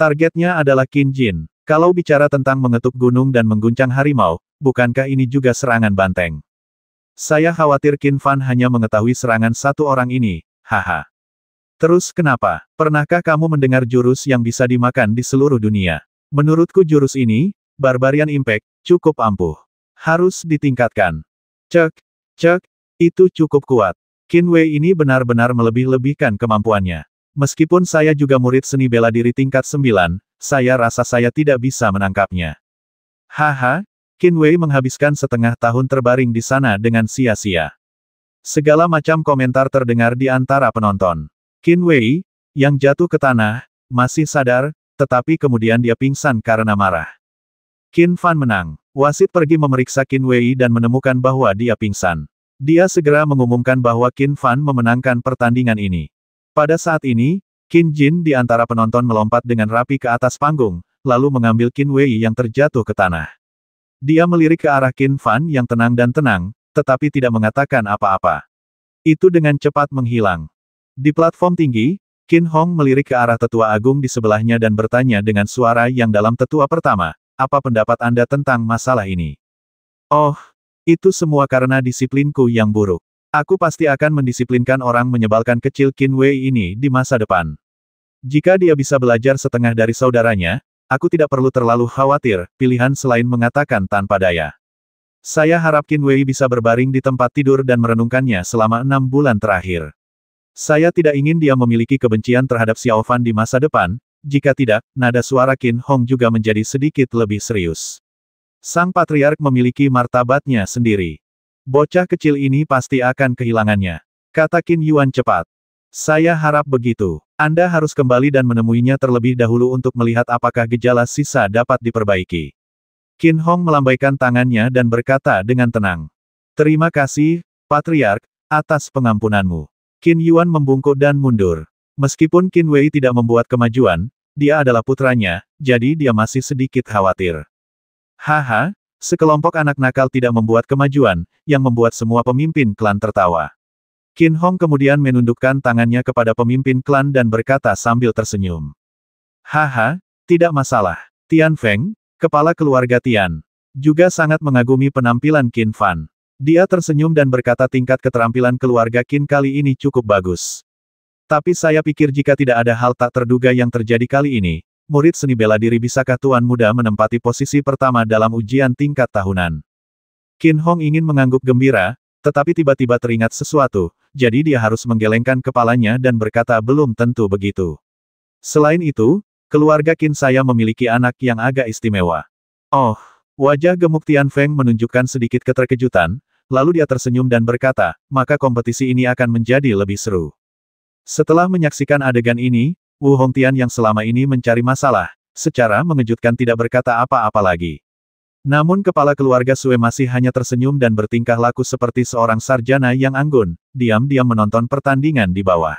Targetnya adalah Qin Jin. Kalau bicara tentang mengetuk gunung dan mengguncang harimau, bukankah ini juga serangan banteng? Saya khawatir Qin Fan hanya mengetahui serangan satu orang ini, Haha. Terus kenapa? Pernahkah kamu mendengar jurus yang bisa dimakan di seluruh dunia? Menurutku jurus ini, Barbarian Impact, cukup ampuh. Harus ditingkatkan. Cek, cek, itu cukup kuat. Wei ini benar-benar melebih-lebihkan kemampuannya. Meskipun saya juga murid seni bela diri tingkat 9, saya rasa saya tidak bisa menangkapnya. Haha, Wei menghabiskan setengah tahun terbaring di sana dengan sia-sia. Segala macam komentar terdengar di antara penonton. Qin Wei, yang jatuh ke tanah, masih sadar, tetapi kemudian dia pingsan karena marah. Qin Fan menang. Wasit pergi memeriksa Qin Wei dan menemukan bahwa dia pingsan. Dia segera mengumumkan bahwa Qin Fan memenangkan pertandingan ini. Pada saat ini, Qin Jin di antara penonton melompat dengan rapi ke atas panggung, lalu mengambil Qin Wei yang terjatuh ke tanah. Dia melirik ke arah Qin Fan yang tenang dan tenang, tetapi tidak mengatakan apa-apa. Itu dengan cepat menghilang. Di platform tinggi, Qin Hong melirik ke arah tetua agung di sebelahnya dan bertanya dengan suara yang dalam tetua pertama, apa pendapat Anda tentang masalah ini? Oh, itu semua karena disiplinku yang buruk. Aku pasti akan mendisiplinkan orang menyebalkan kecil Qin Wei ini di masa depan. Jika dia bisa belajar setengah dari saudaranya, aku tidak perlu terlalu khawatir, pilihan selain mengatakan tanpa daya. Saya harap harapkin Wei bisa berbaring di tempat tidur dan merenungkannya selama enam bulan terakhir. Saya tidak ingin dia memiliki kebencian terhadap Xiao Fan di masa depan, jika tidak, nada suara Qin Hong juga menjadi sedikit lebih serius. Sang patriark memiliki martabatnya sendiri. Bocah kecil ini pasti akan kehilangannya. Kata Qin Yuan cepat. Saya harap begitu. Anda harus kembali dan menemuinya terlebih dahulu untuk melihat apakah gejala sisa dapat diperbaiki. Qin Hong melambaikan tangannya dan berkata dengan tenang. Terima kasih, Patriark, atas pengampunanmu. Qin Yuan membungkuk dan mundur. Meskipun Qin Wei tidak membuat kemajuan, dia adalah putranya, jadi dia masih sedikit khawatir. Haha, sekelompok anak nakal tidak membuat kemajuan, yang membuat semua pemimpin klan tertawa. Qin Hong kemudian menundukkan tangannya kepada pemimpin klan dan berkata sambil tersenyum. Haha, tidak masalah. Tian Feng, kepala keluarga Tian, juga sangat mengagumi penampilan Qin Fan. Dia tersenyum dan berkata tingkat keterampilan keluarga Qin kali ini cukup bagus. Tapi saya pikir jika tidak ada hal tak terduga yang terjadi kali ini, murid seni bela diri bisakah Tuan Muda menempati posisi pertama dalam ujian tingkat tahunan. Qin Hong ingin mengangguk gembira, tetapi tiba-tiba teringat sesuatu, jadi dia harus menggelengkan kepalanya dan berkata belum tentu begitu. Selain itu, Keluarga Qin saya memiliki anak yang agak istimewa. Oh, wajah gemuk Tian Feng menunjukkan sedikit keterkejutan, lalu dia tersenyum dan berkata, maka kompetisi ini akan menjadi lebih seru. Setelah menyaksikan adegan ini, Wu Hongtian yang selama ini mencari masalah, secara mengejutkan tidak berkata apa-apa lagi. Namun kepala keluarga Sue masih hanya tersenyum dan bertingkah laku seperti seorang sarjana yang anggun, diam-diam menonton pertandingan di bawah.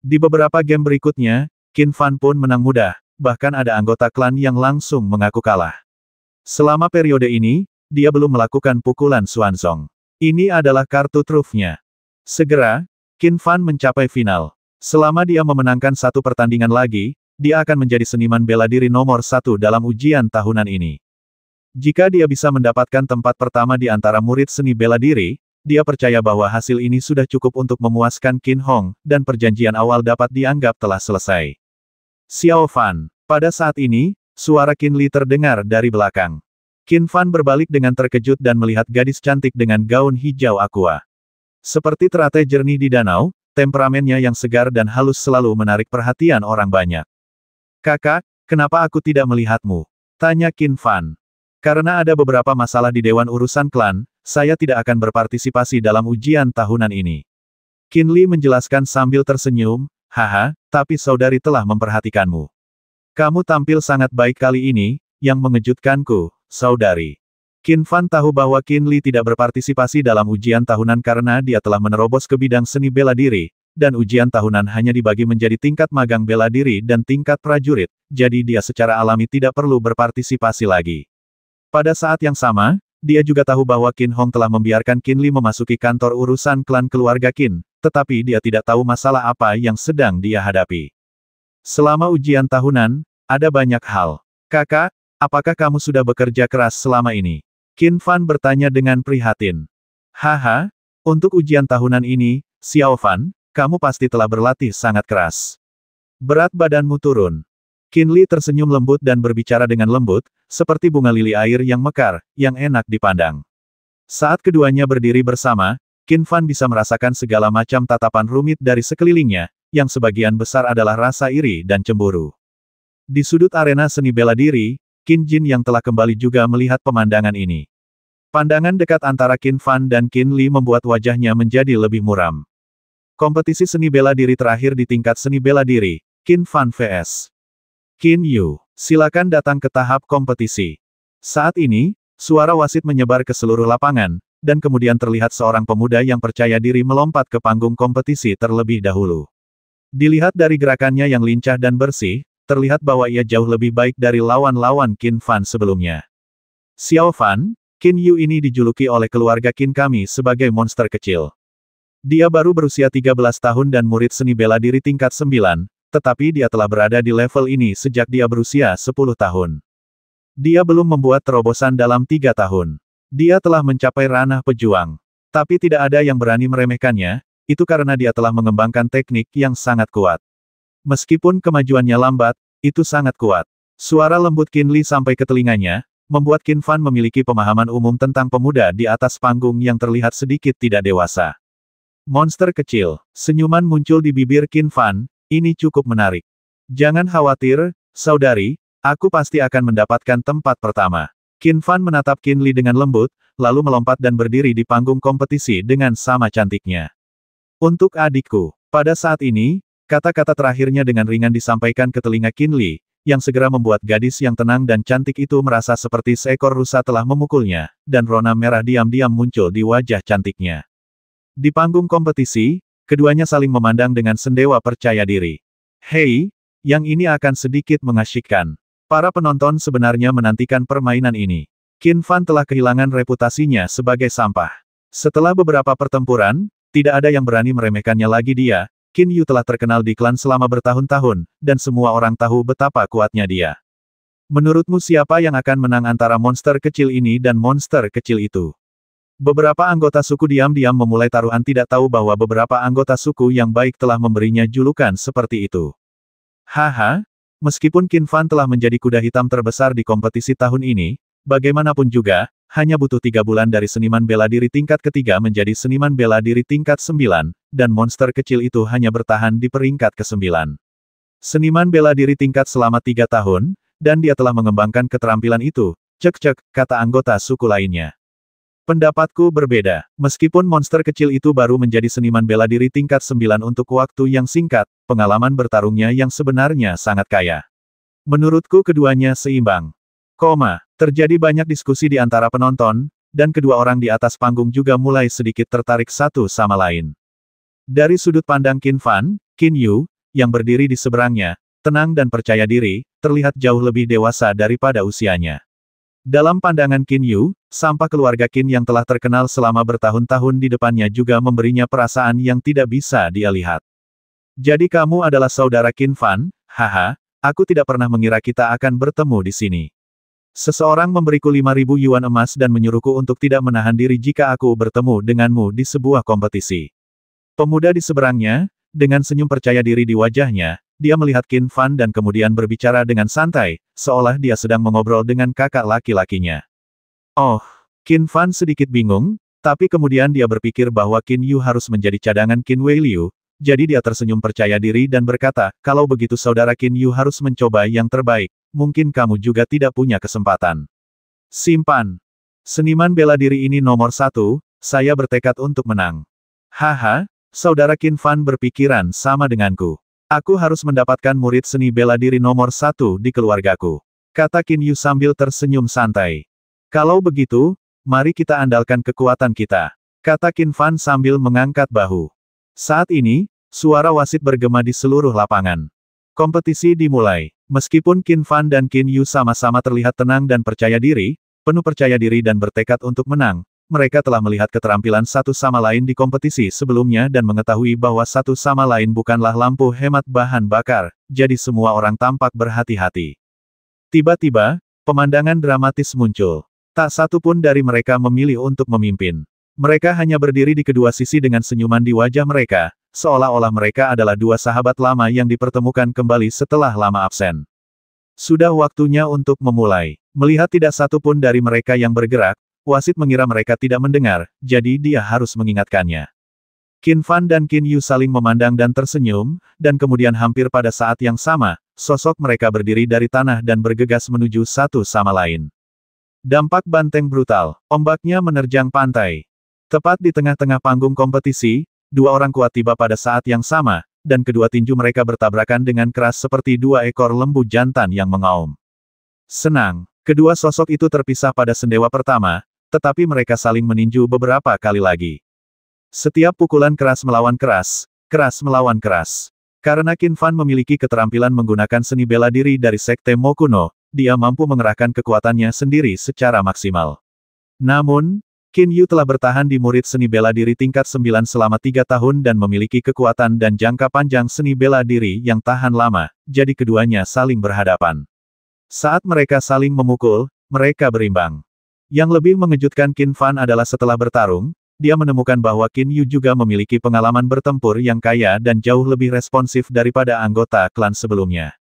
Di beberapa game berikutnya, Qin Fan pun menang mudah, bahkan ada anggota klan yang langsung mengaku kalah. Selama periode ini, dia belum melakukan pukulan Xuanzong. Ini adalah kartu trufnya. Segera, Qin Fan mencapai final. Selama dia memenangkan satu pertandingan lagi, dia akan menjadi seniman bela diri nomor satu dalam ujian tahunan ini. Jika dia bisa mendapatkan tempat pertama di antara murid seni bela diri, dia percaya bahwa hasil ini sudah cukup untuk memuaskan Qin Hong, dan perjanjian awal dapat dianggap telah selesai. Xiao Fan. Pada saat ini, suara Qin Li terdengar dari belakang. Qin Fan berbalik dengan terkejut dan melihat gadis cantik dengan gaun hijau aqua. Seperti teratai jernih di danau, temperamennya yang segar dan halus selalu menarik perhatian orang banyak. Kakak, kenapa aku tidak melihatmu? Tanya Qin Fan. Karena ada beberapa masalah di Dewan Urusan Klan, saya tidak akan berpartisipasi dalam ujian tahunan ini. Qin Li menjelaskan sambil tersenyum, Haha, tapi saudari telah memperhatikanmu. Kamu tampil sangat baik kali ini, yang mengejutkanku, saudari. Qin Fan tahu bahwa Qin Li tidak berpartisipasi dalam ujian tahunan karena dia telah menerobos ke bidang seni bela diri, dan ujian tahunan hanya dibagi menjadi tingkat magang bela diri dan tingkat prajurit, jadi dia secara alami tidak perlu berpartisipasi lagi. Pada saat yang sama, dia juga tahu bahwa Qin Hong telah membiarkan Qin Li memasuki kantor urusan klan keluarga Qin, tetapi dia tidak tahu masalah apa yang sedang dia hadapi. Selama ujian tahunan, ada banyak hal. Kakak, apakah kamu sudah bekerja keras selama ini? Qin Fan bertanya dengan prihatin. Haha, untuk ujian tahunan ini, Xiao Fan, kamu pasti telah berlatih sangat keras. Berat badanmu turun. Kinli tersenyum lembut dan berbicara dengan lembut, seperti bunga lili air yang mekar, yang enak dipandang. Saat keduanya berdiri bersama, Qin Fan bisa merasakan segala macam tatapan rumit dari sekelilingnya, yang sebagian besar adalah rasa iri dan cemburu. Di sudut arena seni bela diri, Qin Jin yang telah kembali juga melihat pemandangan ini. Pandangan dekat antara Qin Fan dan Qin Li membuat wajahnya menjadi lebih muram. Kompetisi seni bela diri terakhir di tingkat seni bela diri, Qin Fan vs. Qin Yu, silakan datang ke tahap kompetisi. Saat ini, suara wasit menyebar ke seluruh lapangan, dan kemudian terlihat seorang pemuda yang percaya diri melompat ke panggung kompetisi terlebih dahulu. Dilihat dari gerakannya yang lincah dan bersih, terlihat bahwa ia jauh lebih baik dari lawan-lawan Qin Fan sebelumnya. Xiao Fan, Qin Yu ini dijuluki oleh keluarga Qin kami sebagai monster kecil. Dia baru berusia 13 tahun dan murid seni bela diri tingkat 9, tetapi dia telah berada di level ini sejak dia berusia 10 tahun. Dia belum membuat terobosan dalam tiga tahun. Dia telah mencapai ranah pejuang. Tapi tidak ada yang berani meremehkannya, itu karena dia telah mengembangkan teknik yang sangat kuat. Meskipun kemajuannya lambat, itu sangat kuat. Suara lembut Kinli sampai ke telinganya, membuat Qin Fan memiliki pemahaman umum tentang pemuda di atas panggung yang terlihat sedikit tidak dewasa. Monster kecil, senyuman muncul di bibir Qin Fan, ini cukup menarik. Jangan khawatir, saudari, aku pasti akan mendapatkan tempat pertama. Qin Fan menatap Qin Li dengan lembut, lalu melompat dan berdiri di panggung kompetisi dengan sama cantiknya. Untuk adikku, pada saat ini, kata-kata terakhirnya dengan ringan disampaikan ke telinga Qin Li, yang segera membuat gadis yang tenang dan cantik itu merasa seperti seekor rusa telah memukulnya, dan rona merah diam-diam muncul di wajah cantiknya. Di panggung kompetisi, Keduanya saling memandang dengan sendewa percaya diri. Hei, yang ini akan sedikit mengasyikkan. Para penonton sebenarnya menantikan permainan ini. Qin Fan telah kehilangan reputasinya sebagai sampah. Setelah beberapa pertempuran, tidak ada yang berani meremehkannya lagi dia, Qin Yu telah terkenal di klan selama bertahun-tahun, dan semua orang tahu betapa kuatnya dia. Menurutmu siapa yang akan menang antara monster kecil ini dan monster kecil itu? Beberapa anggota suku diam-diam memulai taruhan tidak tahu bahwa beberapa anggota suku yang baik telah memberinya julukan seperti itu. Haha, meskipun Qin Fan telah menjadi kuda hitam terbesar di kompetisi tahun ini, bagaimanapun juga, hanya butuh tiga bulan dari seniman bela diri tingkat ketiga menjadi seniman bela diri tingkat sembilan, dan monster kecil itu hanya bertahan di peringkat kesembilan. Seniman bela diri tingkat selama tiga tahun, dan dia telah mengembangkan keterampilan itu, cek-cek, kata anggota suku lainnya. Pendapatku berbeda. Meskipun monster kecil itu baru menjadi seniman bela diri tingkat 9 untuk waktu yang singkat, pengalaman bertarungnya yang sebenarnya sangat kaya. Menurutku keduanya seimbang. Koma, terjadi banyak diskusi di antara penonton, dan kedua orang di atas panggung juga mulai sedikit tertarik satu sama lain. Dari sudut pandang Qin Fan, Qin Yu, yang berdiri di seberangnya, tenang dan percaya diri, terlihat jauh lebih dewasa daripada usianya. Dalam pandangan Qin Yu, sampah keluarga Qin yang telah terkenal selama bertahun-tahun di depannya juga memberinya perasaan yang tidak bisa dia lihat. Jadi kamu adalah saudara Qin Fan, haha, aku tidak pernah mengira kita akan bertemu di sini. Seseorang memberiku 5000 yuan emas dan menyuruhku untuk tidak menahan diri jika aku bertemu denganmu di sebuah kompetisi. Pemuda di seberangnya, dengan senyum percaya diri di wajahnya, dia melihat Qin Fan dan kemudian berbicara dengan santai, seolah dia sedang mengobrol dengan kakak laki-lakinya. Oh, Qin Fan sedikit bingung, tapi kemudian dia berpikir bahwa Qin Yu harus menjadi cadangan Qin Wei Liu, jadi dia tersenyum percaya diri dan berkata, kalau begitu saudara Qin Yu harus mencoba yang terbaik, mungkin kamu juga tidak punya kesempatan. Simpan. Seniman bela diri ini nomor satu, saya bertekad untuk menang. Haha, saudara Qin Fan berpikiran sama denganku. Aku harus mendapatkan murid seni bela diri nomor satu di keluargaku. Kata Kin Yu sambil tersenyum santai. Kalau begitu, mari kita andalkan kekuatan kita. Kata Kin Fan sambil mengangkat bahu. Saat ini, suara wasit bergema di seluruh lapangan. Kompetisi dimulai. Meskipun Kin Fan dan Kin Yu sama-sama terlihat tenang dan percaya diri, penuh percaya diri dan bertekad untuk menang, mereka telah melihat keterampilan satu sama lain di kompetisi sebelumnya dan mengetahui bahwa satu sama lain bukanlah lampu hemat bahan bakar, jadi semua orang tampak berhati-hati. Tiba-tiba, pemandangan dramatis muncul. Tak satu pun dari mereka memilih untuk memimpin. Mereka hanya berdiri di kedua sisi dengan senyuman di wajah mereka, seolah-olah mereka adalah dua sahabat lama yang dipertemukan kembali setelah lama absen. Sudah waktunya untuk memulai. Melihat tidak satu pun dari mereka yang bergerak, wasit mengira mereka tidak mendengar, jadi dia harus mengingatkannya. Qin Fan dan Qin Yu saling memandang dan tersenyum, dan kemudian hampir pada saat yang sama, sosok mereka berdiri dari tanah dan bergegas menuju satu sama lain. Dampak banteng brutal, ombaknya menerjang pantai. Tepat di tengah-tengah panggung kompetisi, dua orang kuat tiba pada saat yang sama, dan kedua tinju mereka bertabrakan dengan keras seperti dua ekor lembu jantan yang mengaum. Senang, kedua sosok itu terpisah pada sendewa pertama, tetapi mereka saling meninju beberapa kali lagi. Setiap pukulan keras melawan keras, keras melawan keras. Karena Qin Fan memiliki keterampilan menggunakan seni bela diri dari Sekte Mokuno, dia mampu mengerahkan kekuatannya sendiri secara maksimal. Namun, Qin Yu telah bertahan di murid seni bela diri tingkat 9 selama tiga tahun dan memiliki kekuatan dan jangka panjang seni bela diri yang tahan lama, jadi keduanya saling berhadapan. Saat mereka saling memukul, mereka berimbang. Yang lebih mengejutkan Qin Fan adalah setelah bertarung, dia menemukan bahwa Qin Yu juga memiliki pengalaman bertempur yang kaya dan jauh lebih responsif daripada anggota klan sebelumnya.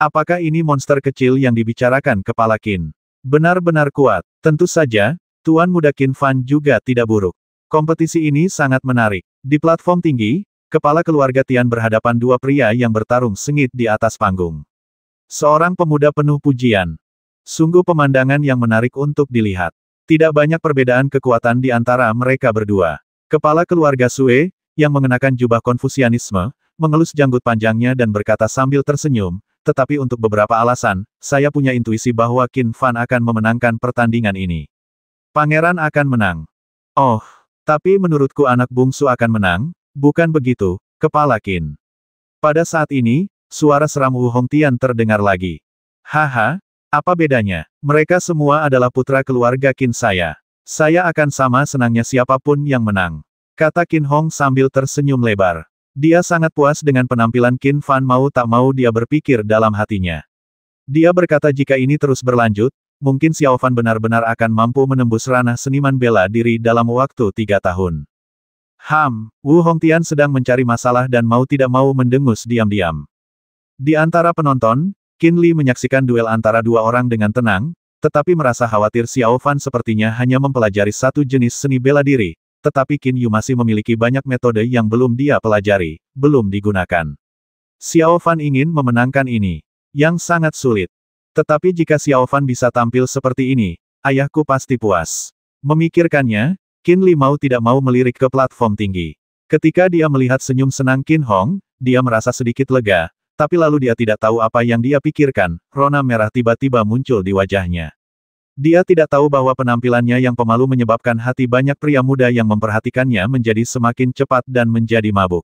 Apakah ini monster kecil yang dibicarakan kepala Qin? Benar-benar kuat. Tentu saja, Tuan Muda Qin Fan juga tidak buruk. Kompetisi ini sangat menarik. Di platform tinggi, kepala keluarga Tian berhadapan dua pria yang bertarung sengit di atas panggung. Seorang pemuda penuh pujian, Sungguh pemandangan yang menarik untuk dilihat. Tidak banyak perbedaan kekuatan di antara mereka berdua. Kepala keluarga Sue, yang mengenakan jubah konfusianisme, mengelus janggut panjangnya dan berkata sambil tersenyum, tetapi untuk beberapa alasan, saya punya intuisi bahwa Qin Fan akan memenangkan pertandingan ini. Pangeran akan menang. Oh, tapi menurutku anak bungsu akan menang, bukan begitu, kepala Qin. Pada saat ini, suara seram Wu Hongtian terdengar lagi. Haha, apa bedanya? Mereka semua adalah putra keluarga Kin saya. Saya akan sama senangnya siapapun yang menang. Kata Kin Hong sambil tersenyum lebar. Dia sangat puas dengan penampilan Kin Fan mau tak mau dia berpikir dalam hatinya. Dia berkata jika ini terus berlanjut, mungkin Xiao Fan benar-benar akan mampu menembus ranah seniman bela diri dalam waktu tiga tahun. Ham, Wu Hongtian sedang mencari masalah dan mau tidak mau mendengus diam-diam. Di antara penonton, Qin Li menyaksikan duel antara dua orang dengan tenang, tetapi merasa khawatir Xiao Fan sepertinya hanya mempelajari satu jenis seni bela diri, tetapi Qin Yu masih memiliki banyak metode yang belum dia pelajari, belum digunakan. Xiao Fan ingin memenangkan ini, yang sangat sulit. Tetapi jika Xiao Fan bisa tampil seperti ini, ayahku pasti puas. Memikirkannya, Qin Li mau tidak mau melirik ke platform tinggi. Ketika dia melihat senyum senang Qin Hong, dia merasa sedikit lega, tapi lalu dia tidak tahu apa yang dia pikirkan, rona merah tiba-tiba muncul di wajahnya. Dia tidak tahu bahwa penampilannya yang pemalu menyebabkan hati banyak pria muda yang memperhatikannya menjadi semakin cepat dan menjadi mabuk.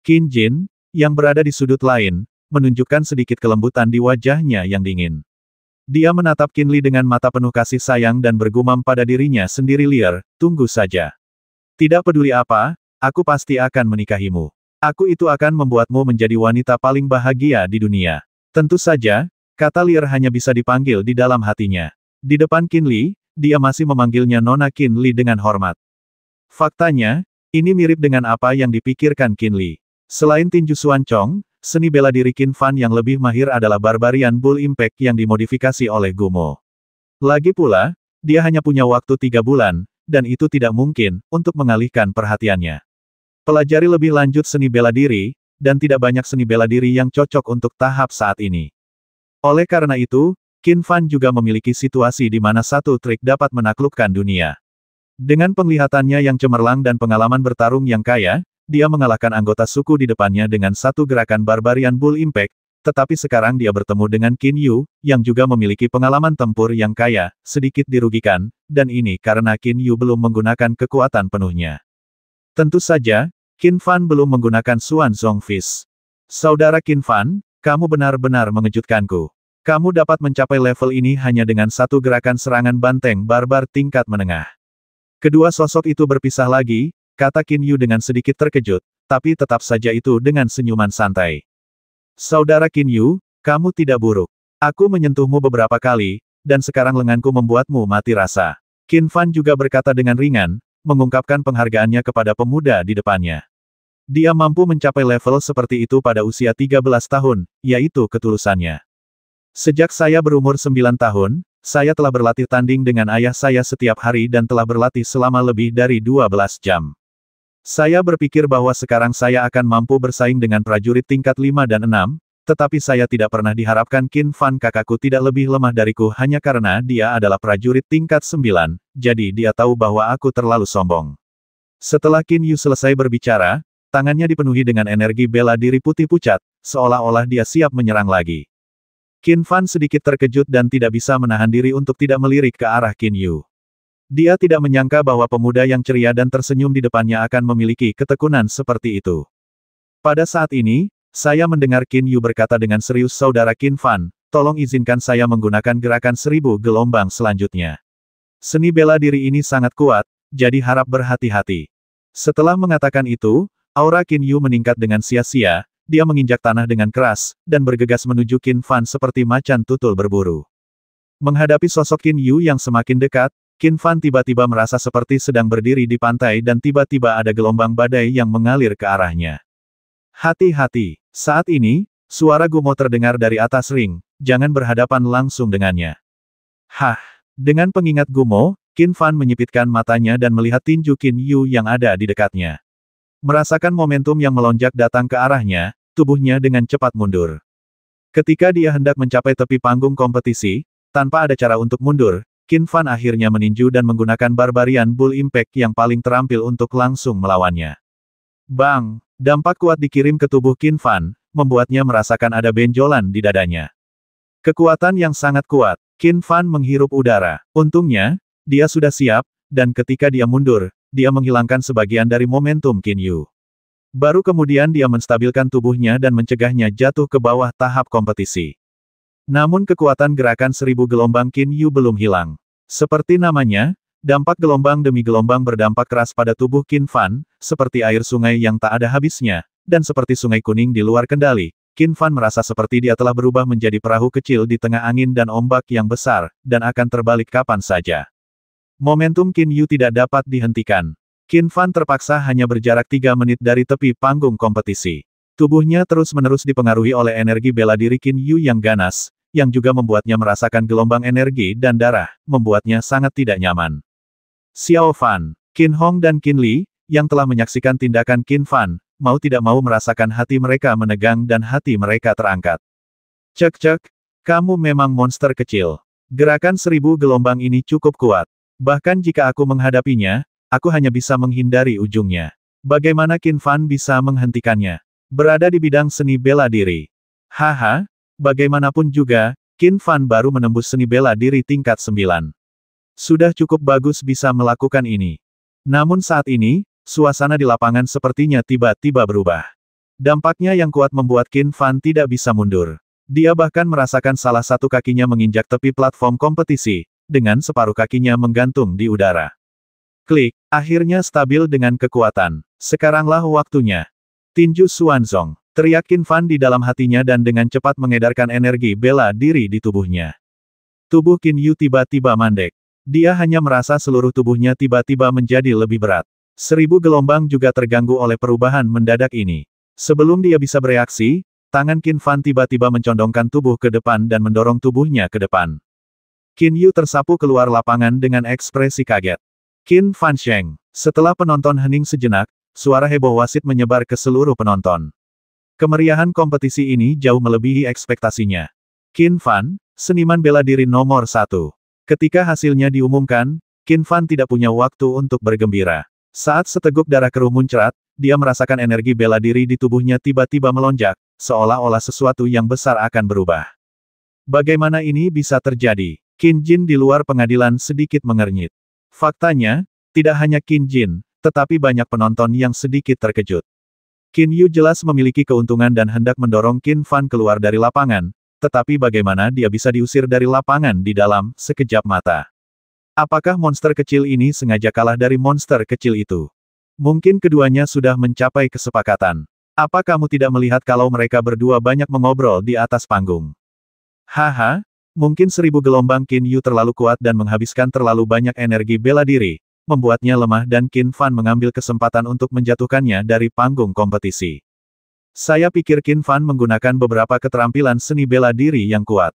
Qin Jin, yang berada di sudut lain, menunjukkan sedikit kelembutan di wajahnya yang dingin. Dia menatap Qin Li dengan mata penuh kasih sayang dan bergumam pada dirinya sendiri liar, tunggu saja. Tidak peduli apa, aku pasti akan menikahimu. Aku itu akan membuatmu menjadi wanita paling bahagia di dunia. Tentu saja, kata Lier hanya bisa dipanggil di dalam hatinya. Di depan Kinli, dia masih memanggilnya Nona Kinli dengan hormat. Faktanya, ini mirip dengan apa yang dipikirkan Kinli. Selain tinju Suan Chong, seni bela diri Qin Fan yang lebih mahir adalah Barbarian Bull Impact yang dimodifikasi oleh Gumo. Lagi pula, dia hanya punya waktu tiga bulan, dan itu tidak mungkin, untuk mengalihkan perhatiannya. Pelajari lebih lanjut seni bela diri, dan tidak banyak seni bela diri yang cocok untuk tahap saat ini. Oleh karena itu, Qin Fan juga memiliki situasi di mana satu trik dapat menaklukkan dunia. Dengan penglihatannya yang cemerlang dan pengalaman bertarung yang kaya, dia mengalahkan anggota suku di depannya dengan satu gerakan Barbarian Bull Impact, tetapi sekarang dia bertemu dengan Qin Yu, yang juga memiliki pengalaman tempur yang kaya, sedikit dirugikan, dan ini karena Qin Yu belum menggunakan kekuatan penuhnya. Tentu saja, Qin Fan belum menggunakan Xuan Zongfis. Saudara Qin Fan, kamu benar-benar mengejutkanku. Kamu dapat mencapai level ini hanya dengan satu gerakan serangan banteng barbar tingkat menengah. Kedua sosok itu berpisah lagi, kata Qin Yu dengan sedikit terkejut, tapi tetap saja itu dengan senyuman santai. Saudara Qin Yu, kamu tidak buruk. Aku menyentuhmu beberapa kali, dan sekarang lenganku membuatmu mati rasa. Qin Fan juga berkata dengan ringan, mengungkapkan penghargaannya kepada pemuda di depannya. Dia mampu mencapai level seperti itu pada usia 13 tahun, yaitu ketulusannya. Sejak saya berumur 9 tahun, saya telah berlatih tanding dengan ayah saya setiap hari dan telah berlatih selama lebih dari 12 jam. Saya berpikir bahwa sekarang saya akan mampu bersaing dengan prajurit tingkat 5 dan 6, tetapi saya tidak pernah diharapkan Qin Fan kakakku tidak lebih lemah dariku hanya karena dia adalah prajurit tingkat sembilan. jadi dia tahu bahwa aku terlalu sombong. Setelah Qin Yu selesai berbicara, tangannya dipenuhi dengan energi bela diri putih pucat, seolah-olah dia siap menyerang lagi. Qin Fan sedikit terkejut dan tidak bisa menahan diri untuk tidak melirik ke arah Qin Yu. Dia tidak menyangka bahwa pemuda yang ceria dan tersenyum di depannya akan memiliki ketekunan seperti itu. Pada saat ini, saya mendengar Qin Yu berkata dengan serius saudara Qin Fan, tolong izinkan saya menggunakan gerakan seribu gelombang selanjutnya. Seni bela diri ini sangat kuat, jadi harap berhati-hati. Setelah mengatakan itu, aura Qin Yu meningkat dengan sia-sia, dia menginjak tanah dengan keras, dan bergegas menuju Qin Fan seperti macan tutul berburu. Menghadapi sosok Qin Yu yang semakin dekat, Qin Fan tiba-tiba merasa seperti sedang berdiri di pantai dan tiba-tiba ada gelombang badai yang mengalir ke arahnya. Hati-hati, saat ini, suara Gumo terdengar dari atas ring, jangan berhadapan langsung dengannya. Hah, dengan pengingat Gumo, Qin Fan menyipitkan matanya dan melihat tinju Qin Yu yang ada di dekatnya. Merasakan momentum yang melonjak datang ke arahnya, tubuhnya dengan cepat mundur. Ketika dia hendak mencapai tepi panggung kompetisi, tanpa ada cara untuk mundur, Qin Fan akhirnya meninju dan menggunakan Barbarian Bull Impact yang paling terampil untuk langsung melawannya. Bang! Dampak kuat dikirim ke tubuh Qin Fan, membuatnya merasakan ada benjolan di dadanya. Kekuatan yang sangat kuat, Qin Fan menghirup udara. Untungnya, dia sudah siap, dan ketika dia mundur, dia menghilangkan sebagian dari momentum Qin Yu. Baru kemudian dia menstabilkan tubuhnya dan mencegahnya jatuh ke bawah tahap kompetisi. Namun kekuatan gerakan seribu gelombang Qin Yu belum hilang. Seperti namanya, Dampak gelombang demi gelombang berdampak keras pada tubuh Qin Fan, seperti air sungai yang tak ada habisnya, dan seperti sungai kuning di luar kendali. Qin Fan merasa seperti dia telah berubah menjadi perahu kecil di tengah angin dan ombak yang besar, dan akan terbalik kapan saja. Momentum Qin Yu tidak dapat dihentikan. Qin Fan terpaksa hanya berjarak tiga menit dari tepi panggung kompetisi. Tubuhnya terus-menerus dipengaruhi oleh energi bela diri Qin Yu yang ganas, yang juga membuatnya merasakan gelombang energi dan darah, membuatnya sangat tidak nyaman. Xiao Fan, Qin Hong dan Qin Li, yang telah menyaksikan tindakan Qin Fan, mau tidak mau merasakan hati mereka menegang dan hati mereka terangkat. Cek-cek, kamu memang monster kecil. Gerakan seribu gelombang ini cukup kuat. Bahkan jika aku menghadapinya, aku hanya bisa menghindari ujungnya. Bagaimana Qin Fan bisa menghentikannya? Berada di bidang seni bela diri. Haha, bagaimanapun juga, Qin Fan baru menembus seni bela diri tingkat 9. Sudah cukup bagus bisa melakukan ini. Namun saat ini, suasana di lapangan sepertinya tiba-tiba berubah. Dampaknya yang kuat membuat Qin Fan tidak bisa mundur. Dia bahkan merasakan salah satu kakinya menginjak tepi platform kompetisi, dengan separuh kakinya menggantung di udara. Klik, akhirnya stabil dengan kekuatan. Sekaranglah waktunya. Tinju Suanzong, teriak Qin Fan di dalam hatinya dan dengan cepat mengedarkan energi bela diri di tubuhnya. Tubuh Qin Yu tiba-tiba mandek. Dia hanya merasa seluruh tubuhnya tiba-tiba menjadi lebih berat. Seribu gelombang juga terganggu oleh perubahan mendadak ini. Sebelum dia bisa bereaksi, tangan Qin Fan tiba-tiba mencondongkan tubuh ke depan dan mendorong tubuhnya ke depan. Qin Yu tersapu keluar lapangan dengan ekspresi kaget. Qin Fan Sheng. Setelah penonton hening sejenak, suara heboh wasit menyebar ke seluruh penonton. Kemeriahan kompetisi ini jauh melebihi ekspektasinya. Qin Fan, seniman bela diri nomor satu. Ketika hasilnya diumumkan, Qin Fan tidak punya waktu untuk bergembira. Saat seteguk darah keruh muncrat, dia merasakan energi bela diri di tubuhnya tiba-tiba melonjak, seolah-olah sesuatu yang besar akan berubah. Bagaimana ini bisa terjadi? Qin Jin di luar pengadilan sedikit mengernyit. Faktanya, tidak hanya Qin Jin, tetapi banyak penonton yang sedikit terkejut. Qin Yu jelas memiliki keuntungan dan hendak mendorong Qin Fan keluar dari lapangan, tetapi bagaimana dia bisa diusir dari lapangan di dalam, sekejap mata. Apakah monster kecil ini sengaja kalah dari monster kecil itu? Mungkin keduanya sudah mencapai kesepakatan. Apa kamu tidak melihat kalau mereka berdua banyak mengobrol di atas panggung? Haha, mungkin seribu gelombang Qin Yu terlalu kuat dan menghabiskan terlalu banyak energi bela diri, membuatnya lemah dan Qin Fan mengambil kesempatan untuk menjatuhkannya dari panggung kompetisi. Saya pikir Qin Fan menggunakan beberapa keterampilan seni bela diri yang kuat.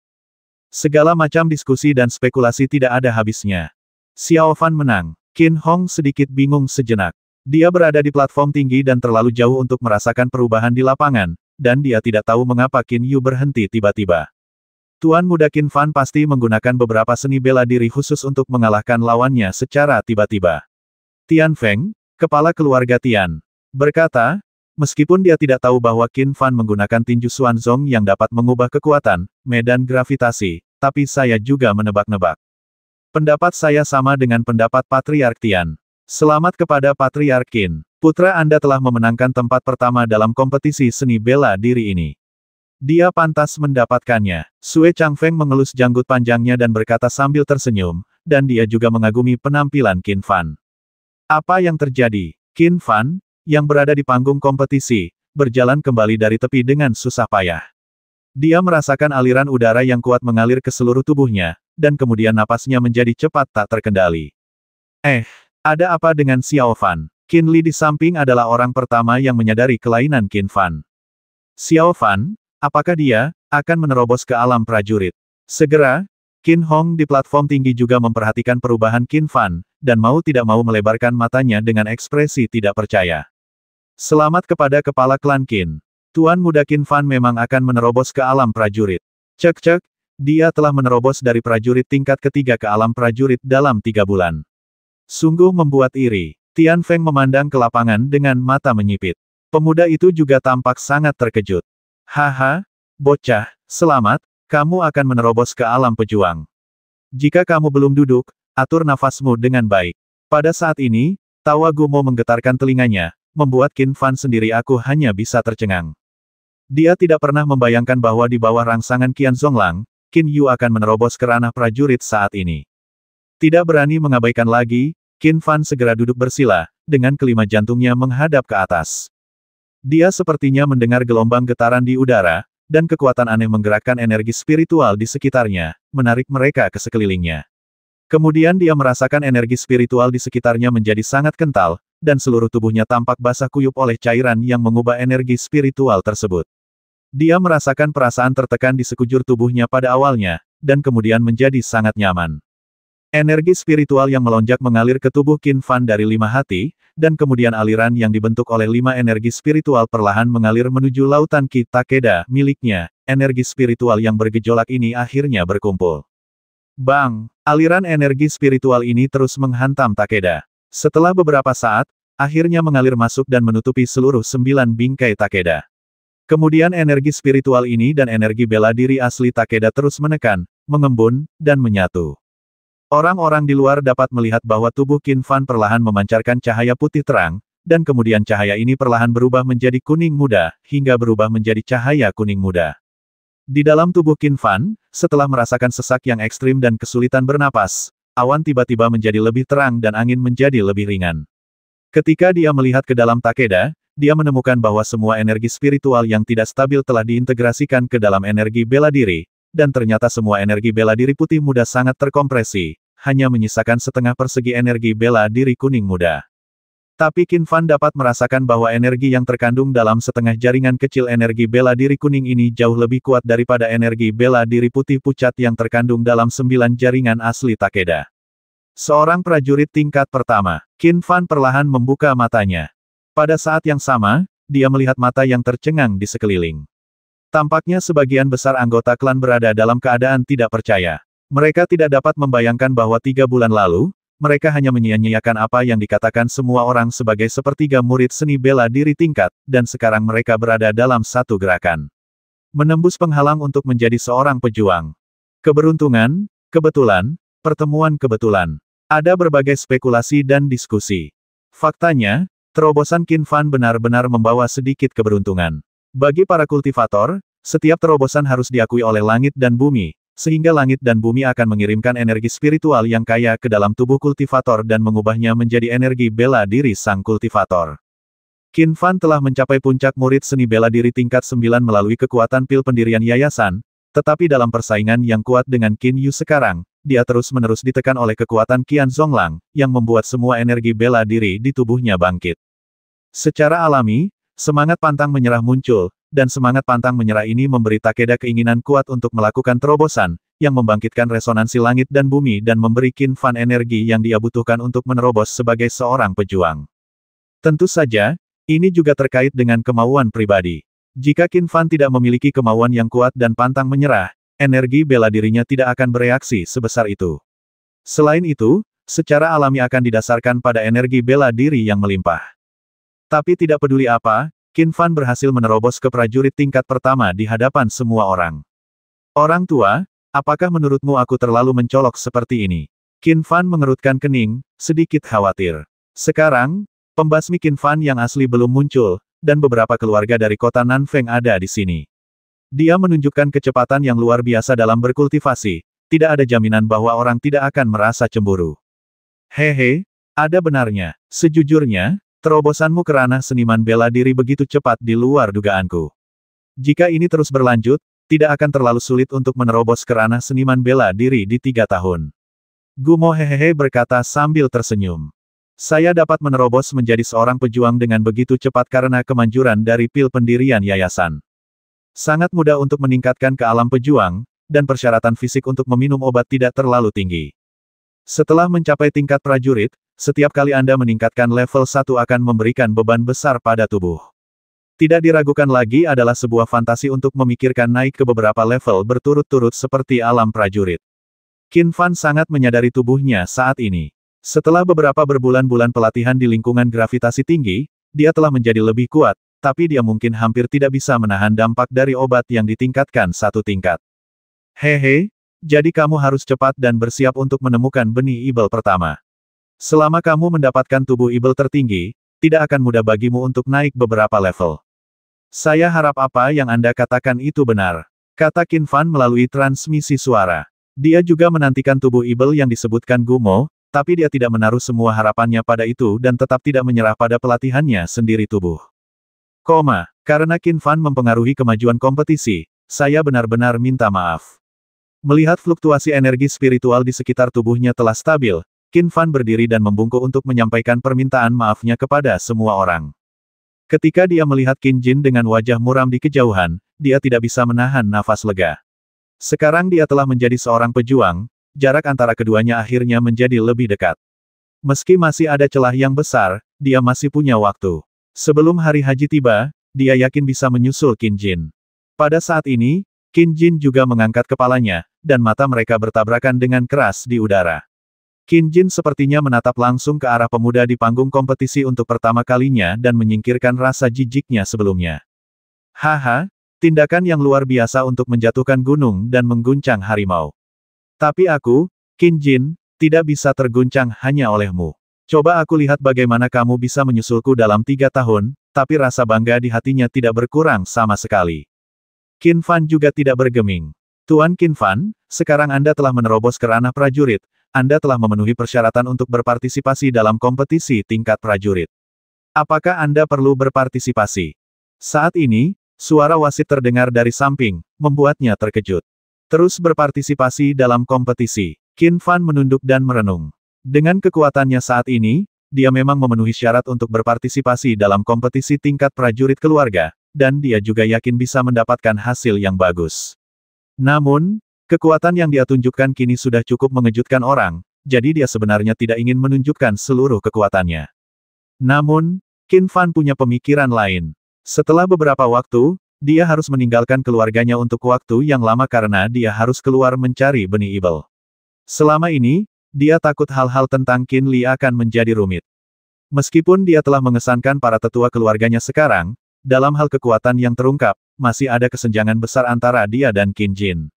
Segala macam diskusi dan spekulasi tidak ada habisnya. Xiao Fan menang. Qin Hong sedikit bingung sejenak. Dia berada di platform tinggi dan terlalu jauh untuk merasakan perubahan di lapangan, dan dia tidak tahu mengapa Qin Yu berhenti tiba-tiba. Tuan muda Qin Fan pasti menggunakan beberapa seni bela diri khusus untuk mengalahkan lawannya secara tiba-tiba. Tian Feng, kepala keluarga Tian, berkata, Meskipun dia tidak tahu bahwa Qin Fan menggunakan tinju Xuanzong yang dapat mengubah kekuatan, medan gravitasi, tapi saya juga menebak-nebak. Pendapat saya sama dengan pendapat Patriark Tian. Selamat kepada Patriark Qin. Putra Anda telah memenangkan tempat pertama dalam kompetisi seni bela diri ini. Dia pantas mendapatkannya. Sue Changfeng mengelus janggut panjangnya dan berkata sambil tersenyum, dan dia juga mengagumi penampilan Qin Fan. Apa yang terjadi? Qin Fan, yang berada di panggung kompetisi, berjalan kembali dari tepi dengan susah payah. Dia merasakan aliran udara yang kuat mengalir ke seluruh tubuhnya, dan kemudian napasnya menjadi cepat tak terkendali. Eh, ada apa dengan Xiao Fan? Qin Li di samping adalah orang pertama yang menyadari kelainan Qin Fan. Xiao Fan, apakah dia, akan menerobos ke alam prajurit? Segera, Qin Hong di platform tinggi juga memperhatikan perubahan Qin Fan, dan mau tidak mau melebarkan matanya dengan ekspresi tidak percaya. Selamat kepada kepala klan Qin. Tuan muda Qin Fan memang akan menerobos ke alam prajurit. Cek-cek, dia telah menerobos dari prajurit tingkat ketiga ke alam prajurit dalam tiga bulan. Sungguh membuat iri. Tian Feng memandang ke lapangan dengan mata menyipit. Pemuda itu juga tampak sangat terkejut. Haha, bocah, selamat, kamu akan menerobos ke alam pejuang. Jika kamu belum duduk, atur nafasmu dengan baik. Pada saat ini, tawa Gumo menggetarkan telinganya, membuat Qin Fan sendiri aku hanya bisa tercengang. Dia tidak pernah membayangkan bahwa di bawah rangsangan Qian Zonglang, Qin Yu akan menerobos ke ranah prajurit saat ini. Tidak berani mengabaikan lagi, Qin Fan segera duduk bersila, dengan kelima jantungnya menghadap ke atas. Dia sepertinya mendengar gelombang getaran di udara, dan kekuatan aneh menggerakkan energi spiritual di sekitarnya, menarik mereka ke sekelilingnya. Kemudian dia merasakan energi spiritual di sekitarnya menjadi sangat kental, dan seluruh tubuhnya tampak basah kuyup oleh cairan yang mengubah energi spiritual tersebut. Dia merasakan perasaan tertekan di sekujur tubuhnya pada awalnya, dan kemudian menjadi sangat nyaman. Energi spiritual yang melonjak mengalir ke tubuh Qin Fan dari lima hati, dan kemudian aliran yang dibentuk oleh lima energi spiritual perlahan mengalir menuju lautan Ki Takeda, miliknya, energi spiritual yang bergejolak ini akhirnya berkumpul. Bang! Aliran energi spiritual ini terus menghantam Takeda. Setelah beberapa saat, akhirnya mengalir masuk dan menutupi seluruh sembilan bingkai Takeda. Kemudian energi spiritual ini dan energi bela diri asli Takeda terus menekan, mengembun, dan menyatu. Orang-orang di luar dapat melihat bahwa tubuh Qin Fan perlahan memancarkan cahaya putih terang, dan kemudian cahaya ini perlahan berubah menjadi kuning muda, hingga berubah menjadi cahaya kuning muda. Di dalam tubuh Qin Fan, setelah merasakan sesak yang ekstrim dan kesulitan bernapas, awan tiba-tiba menjadi lebih terang dan angin menjadi lebih ringan. Ketika dia melihat ke dalam Takeda, dia menemukan bahwa semua energi spiritual yang tidak stabil telah diintegrasikan ke dalam energi bela diri, dan ternyata semua energi bela diri putih muda sangat terkompresi, hanya menyisakan setengah persegi energi bela diri kuning muda. Tapi Qin Fan dapat merasakan bahwa energi yang terkandung dalam setengah jaringan kecil energi bela diri kuning ini jauh lebih kuat daripada energi bela diri putih pucat yang terkandung dalam sembilan jaringan asli Takeda. Seorang prajurit tingkat pertama, Qin Fan perlahan membuka matanya. Pada saat yang sama, dia melihat mata yang tercengang di sekeliling. Tampaknya sebagian besar anggota klan berada dalam keadaan tidak percaya. Mereka tidak dapat membayangkan bahwa tiga bulan lalu, mereka hanya menyia-nyiakan apa yang dikatakan semua orang sebagai sepertiga murid seni bela diri tingkat, dan sekarang mereka berada dalam satu gerakan. Menembus penghalang untuk menjadi seorang pejuang. Keberuntungan, kebetulan, pertemuan kebetulan. Ada berbagai spekulasi dan diskusi. Faktanya, terobosan Fan benar-benar membawa sedikit keberuntungan. Bagi para kultivator, setiap terobosan harus diakui oleh langit dan bumi, sehingga langit dan bumi akan mengirimkan energi spiritual yang kaya ke dalam tubuh kultivator dan mengubahnya menjadi energi bela diri sang kultivator. Qin Fan telah mencapai puncak murid seni bela diri tingkat 9 melalui kekuatan pil pendirian yayasan, tetapi dalam persaingan yang kuat dengan Qin Yu sekarang, dia terus-menerus ditekan oleh kekuatan Qian Zonglang, yang membuat semua energi bela diri di tubuhnya bangkit. Secara alami, semangat pantang menyerah muncul, dan semangat pantang menyerah ini memberi Takeda keinginan kuat untuk melakukan terobosan, yang membangkitkan resonansi langit dan bumi dan memberi Qin Fan energi yang dia butuhkan untuk menerobos sebagai seorang pejuang. Tentu saja, ini juga terkait dengan kemauan pribadi. Jika Qin Fan tidak memiliki kemauan yang kuat dan pantang menyerah, energi bela dirinya tidak akan bereaksi sebesar itu. Selain itu, secara alami akan didasarkan pada energi bela diri yang melimpah. Tapi tidak peduli apa, Qin Fan berhasil menerobos ke prajurit tingkat pertama di hadapan semua orang. Orang tua, apakah menurutmu aku terlalu mencolok seperti ini? Qin Fan mengerutkan kening, sedikit khawatir. Sekarang, pembasmi Qin Fan yang asli belum muncul, dan beberapa keluarga dari kota Nanfeng ada di sini. Dia menunjukkan kecepatan yang luar biasa dalam berkultivasi, tidak ada jaminan bahwa orang tidak akan merasa cemburu. Hehe, ada benarnya. Sejujurnya, terobosanmu kerana seniman bela diri begitu cepat di luar dugaanku. Jika ini terus berlanjut, tidak akan terlalu sulit untuk menerobos kerana seniman bela diri di tiga tahun. Gumo hehehe berkata sambil tersenyum. Saya dapat menerobos menjadi seorang pejuang dengan begitu cepat karena kemanjuran dari pil pendirian yayasan. Sangat mudah untuk meningkatkan ke alam pejuang, dan persyaratan fisik untuk meminum obat tidak terlalu tinggi. Setelah mencapai tingkat prajurit, setiap kali Anda meningkatkan level 1 akan memberikan beban besar pada tubuh. Tidak diragukan lagi adalah sebuah fantasi untuk memikirkan naik ke beberapa level berturut-turut seperti alam prajurit. Qin Fan sangat menyadari tubuhnya saat ini. Setelah beberapa berbulan-bulan pelatihan di lingkungan gravitasi tinggi, dia telah menjadi lebih kuat, tapi dia mungkin hampir tidak bisa menahan dampak dari obat yang ditingkatkan satu tingkat. Hehe, jadi kamu harus cepat dan bersiap untuk menemukan benih ibel pertama. Selama kamu mendapatkan tubuh ibel tertinggi, tidak akan mudah bagimu untuk naik beberapa level. Saya harap apa yang Anda katakan itu benar. Kata Qin Fan melalui transmisi suara. Dia juga menantikan tubuh ibel yang disebutkan Gumo, tapi dia tidak menaruh semua harapannya pada itu dan tetap tidak menyerah pada pelatihannya sendiri tubuh. Koma, karena Qin Fan mempengaruhi kemajuan kompetisi, saya benar-benar minta maaf. Melihat fluktuasi energi spiritual di sekitar tubuhnya telah stabil, Qin Fan berdiri dan membungkuk untuk menyampaikan permintaan maafnya kepada semua orang. Ketika dia melihat Qin Jin dengan wajah muram di kejauhan, dia tidak bisa menahan nafas lega. Sekarang dia telah menjadi seorang pejuang, jarak antara keduanya akhirnya menjadi lebih dekat. Meski masih ada celah yang besar, dia masih punya waktu. Sebelum hari haji tiba, dia yakin bisa menyusul Qin Jin. Pada saat ini, Qin Jin juga mengangkat kepalanya, dan mata mereka bertabrakan dengan keras di udara. Qin Jin sepertinya menatap langsung ke arah pemuda di panggung kompetisi untuk pertama kalinya dan menyingkirkan rasa jijiknya sebelumnya. Haha, tindakan yang luar biasa untuk menjatuhkan gunung dan mengguncang harimau. Tapi aku, Qin Jin, tidak bisa terguncang hanya olehmu. Coba aku lihat bagaimana kamu bisa menyusulku dalam tiga tahun, tapi rasa bangga di hatinya tidak berkurang sama sekali. Qin Fan juga tidak bergeming. Tuan Qin Fan, sekarang Anda telah menerobos ke ranah prajurit, Anda telah memenuhi persyaratan untuk berpartisipasi dalam kompetisi tingkat prajurit. Apakah Anda perlu berpartisipasi? Saat ini, suara wasit terdengar dari samping, membuatnya terkejut. Terus berpartisipasi dalam kompetisi. Qin Fan menunduk dan merenung. Dengan kekuatannya saat ini, dia memang memenuhi syarat untuk berpartisipasi dalam kompetisi tingkat prajurit keluarga, dan dia juga yakin bisa mendapatkan hasil yang bagus. Namun, kekuatan yang dia tunjukkan kini sudah cukup mengejutkan orang, jadi dia sebenarnya tidak ingin menunjukkan seluruh kekuatannya. Namun, Qin Fan punya pemikiran lain. Setelah beberapa waktu, dia harus meninggalkan keluarganya untuk waktu yang lama karena dia harus keluar mencari benih ibel. Selama ini, dia takut hal-hal tentang Qin Li akan menjadi rumit. Meskipun dia telah mengesankan para tetua keluarganya sekarang, dalam hal kekuatan yang terungkap, masih ada kesenjangan besar antara dia dan Qin Jin.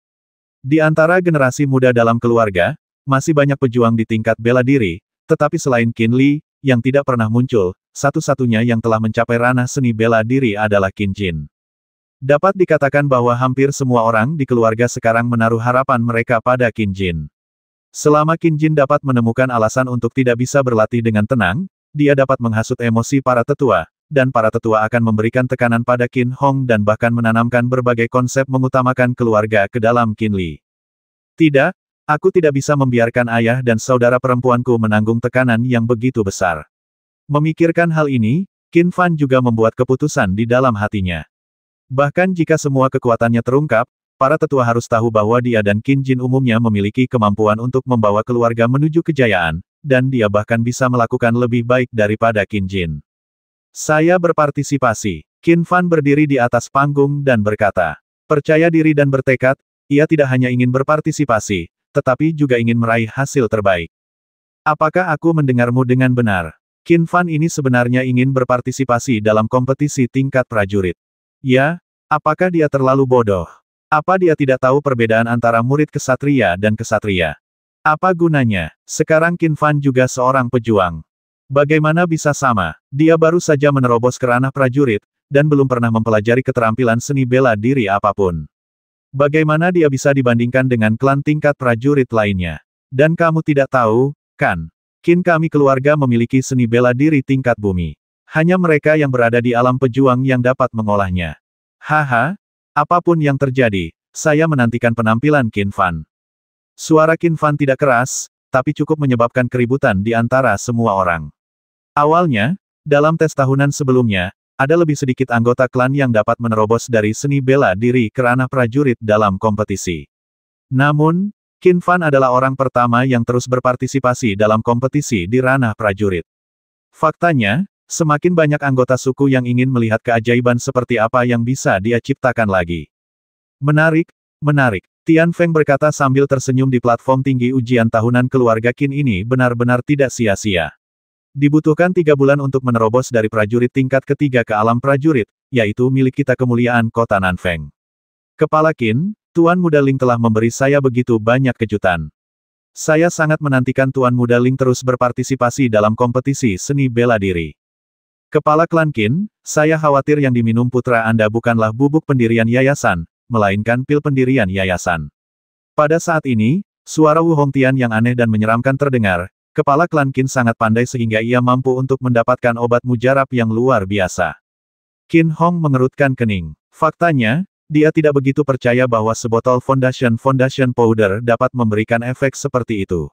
Di antara generasi muda dalam keluarga, masih banyak pejuang di tingkat bela diri, tetapi selain Qin Li, yang tidak pernah muncul, satu-satunya yang telah mencapai ranah seni bela diri adalah Qin Jin. Dapat dikatakan bahwa hampir semua orang di keluarga sekarang menaruh harapan mereka pada Qin Jin. Selama Jin dapat menemukan alasan untuk tidak bisa berlatih dengan tenang, dia dapat menghasut emosi para tetua, dan para tetua akan memberikan tekanan pada Qin Hong dan bahkan menanamkan berbagai konsep mengutamakan keluarga ke dalam Qin Li. Tidak, aku tidak bisa membiarkan ayah dan saudara perempuanku menanggung tekanan yang begitu besar. Memikirkan hal ini, Qin Fan juga membuat keputusan di dalam hatinya. Bahkan jika semua kekuatannya terungkap, Para tetua harus tahu bahwa dia dan Qin Jin umumnya memiliki kemampuan untuk membawa keluarga menuju kejayaan, dan dia bahkan bisa melakukan lebih baik daripada Qin Jin. Saya berpartisipasi. Qin Fan berdiri di atas panggung dan berkata, percaya diri dan bertekad, ia tidak hanya ingin berpartisipasi, tetapi juga ingin meraih hasil terbaik. Apakah aku mendengarmu dengan benar? Qin Fan ini sebenarnya ingin berpartisipasi dalam kompetisi tingkat prajurit. Ya, apakah dia terlalu bodoh? Apa dia tidak tahu perbedaan antara murid kesatria dan kesatria? Apa gunanya? Sekarang Qin Fan juga seorang pejuang. Bagaimana bisa sama? Dia baru saja menerobos ke ranah prajurit, dan belum pernah mempelajari keterampilan seni bela diri apapun. Bagaimana dia bisa dibandingkan dengan klan tingkat prajurit lainnya? Dan kamu tidak tahu, kan? Kin kami keluarga memiliki seni bela diri tingkat bumi. Hanya mereka yang berada di alam pejuang yang dapat mengolahnya. Haha, Apapun yang terjadi, saya menantikan penampilan Qin Fan. Suara Qin Fan tidak keras, tapi cukup menyebabkan keributan di antara semua orang. Awalnya, dalam tes tahunan sebelumnya, ada lebih sedikit anggota klan yang dapat menerobos dari seni bela diri ke ranah prajurit dalam kompetisi. Namun, Qin Fan adalah orang pertama yang terus berpartisipasi dalam kompetisi di ranah prajurit. Faktanya, Semakin banyak anggota suku yang ingin melihat keajaiban seperti apa yang bisa dia ciptakan lagi. Menarik, menarik. Tian Feng berkata sambil tersenyum di platform tinggi ujian tahunan keluarga Qin ini benar-benar tidak sia-sia. Dibutuhkan tiga bulan untuk menerobos dari prajurit tingkat ketiga ke alam prajurit, yaitu milik kita kemuliaan kota Nanfeng. Kepala Qin, Tuan Muda Ling telah memberi saya begitu banyak kejutan. Saya sangat menantikan Tuan Muda Ling terus berpartisipasi dalam kompetisi seni bela diri. Kepala Klan Kin, saya khawatir yang diminum putra Anda bukanlah bubuk pendirian yayasan, melainkan pil pendirian yayasan. Pada saat ini, suara Wu Hongtian yang aneh dan menyeramkan terdengar, kepala Klan Kin sangat pandai sehingga ia mampu untuk mendapatkan obat mujarab yang luar biasa. Kin Hong mengerutkan kening. Faktanya, dia tidak begitu percaya bahwa sebotol Foundation Foundation Powder dapat memberikan efek seperti itu.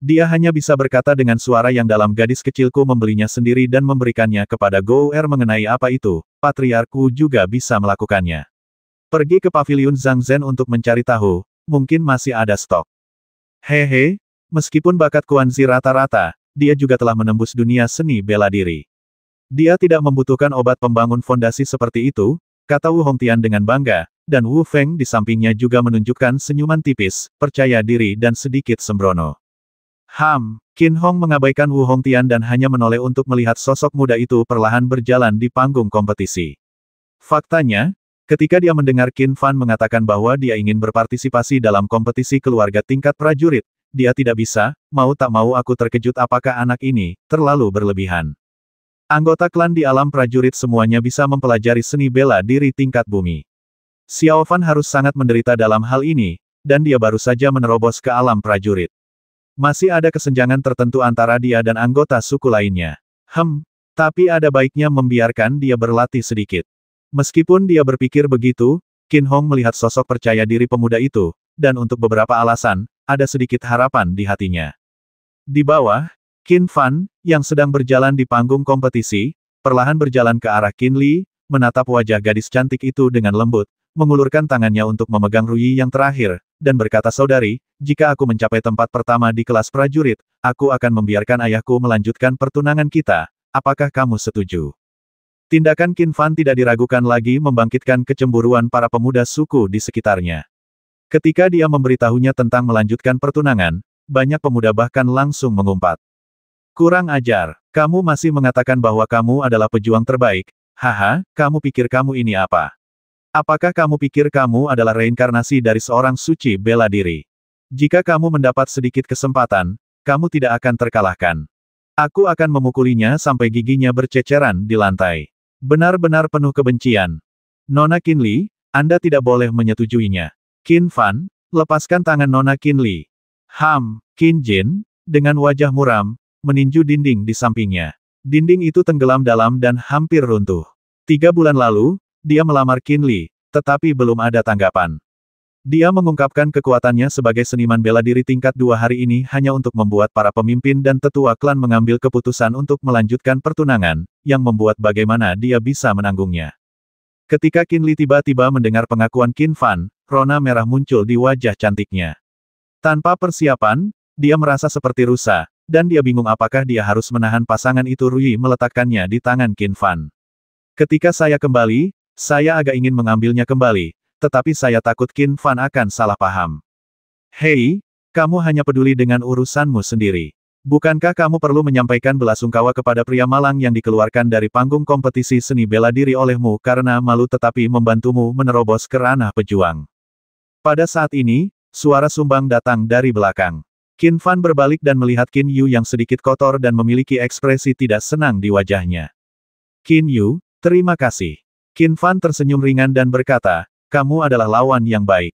Dia hanya bisa berkata dengan suara yang dalam gadis kecilku membelinya sendiri dan memberikannya kepada Gouer mengenai apa itu, Patriarku juga bisa melakukannya. Pergi ke pavilion Zhang Zhen untuk mencari tahu, mungkin masih ada stok. Hehe, meskipun bakat Kuanzi rata-rata, dia juga telah menembus dunia seni bela diri. Dia tidak membutuhkan obat pembangun fondasi seperti itu, kata Wu Hongtian dengan bangga, dan Wu Feng di sampingnya juga menunjukkan senyuman tipis, percaya diri dan sedikit sembrono. Ham, Qin Hong mengabaikan Wu Hong Tian dan hanya menoleh untuk melihat sosok muda itu perlahan berjalan di panggung kompetisi. Faktanya, ketika dia mendengar Qin Fan mengatakan bahwa dia ingin berpartisipasi dalam kompetisi keluarga tingkat prajurit, dia tidak bisa, mau tak mau aku terkejut apakah anak ini, terlalu berlebihan. Anggota klan di alam prajurit semuanya bisa mempelajari seni bela diri tingkat bumi. Xiao Fan harus sangat menderita dalam hal ini, dan dia baru saja menerobos ke alam prajurit. Masih ada kesenjangan tertentu antara dia dan anggota suku lainnya. Hem, tapi ada baiknya membiarkan dia berlatih sedikit. Meskipun dia berpikir begitu, Kin Hong melihat sosok percaya diri pemuda itu, dan untuk beberapa alasan, ada sedikit harapan di hatinya. Di bawah, Kin Fan, yang sedang berjalan di panggung kompetisi, perlahan berjalan ke arah Kin Li, menatap wajah gadis cantik itu dengan lembut, mengulurkan tangannya untuk memegang Rui yang terakhir, dan berkata saudari, jika aku mencapai tempat pertama di kelas prajurit, aku akan membiarkan ayahku melanjutkan pertunangan kita, apakah kamu setuju? Tindakan Qin Fan tidak diragukan lagi membangkitkan kecemburuan para pemuda suku di sekitarnya. Ketika dia memberitahunya tentang melanjutkan pertunangan, banyak pemuda bahkan langsung mengumpat. Kurang ajar, kamu masih mengatakan bahwa kamu adalah pejuang terbaik, haha, kamu pikir kamu ini apa? Apakah kamu pikir kamu adalah reinkarnasi dari seorang suci bela diri? Jika kamu mendapat sedikit kesempatan, kamu tidak akan terkalahkan. Aku akan memukulinya sampai giginya berceceran di lantai. Benar-benar penuh kebencian. Nona Kinli, Anda tidak boleh menyetujuinya. Qin Fan, lepaskan tangan Nona Kinli. Ham, Qin Jin, dengan wajah muram, meninju dinding di sampingnya. Dinding itu tenggelam dalam dan hampir runtuh. Tiga bulan lalu, dia melamar Kinli, tetapi belum ada tanggapan. Dia mengungkapkan kekuatannya sebagai seniman bela diri tingkat dua hari ini hanya untuk membuat para pemimpin dan tetua klan mengambil keputusan untuk melanjutkan pertunangan, yang membuat bagaimana dia bisa menanggungnya. Ketika Kinli tiba-tiba mendengar pengakuan Kin Fan, rona merah muncul di wajah cantiknya. Tanpa persiapan, dia merasa seperti rusa, dan dia bingung apakah dia harus menahan pasangan itu Rui meletakkannya di tangan Qin Fan. Ketika saya kembali, saya agak ingin mengambilnya kembali, tetapi saya takut Qin Fan akan salah paham. Hei, kamu hanya peduli dengan urusanmu sendiri. Bukankah kamu perlu menyampaikan belasungkawa kepada pria malang yang dikeluarkan dari panggung kompetisi seni bela diri olehmu karena malu tetapi membantumu menerobos ke ranah pejuang? Pada saat ini, suara sumbang datang dari belakang. Qin Fan berbalik dan melihat Qin Yu yang sedikit kotor dan memiliki ekspresi tidak senang di wajahnya. Qin Yu, terima kasih. Qin Fan tersenyum ringan dan berkata, kamu adalah lawan yang baik.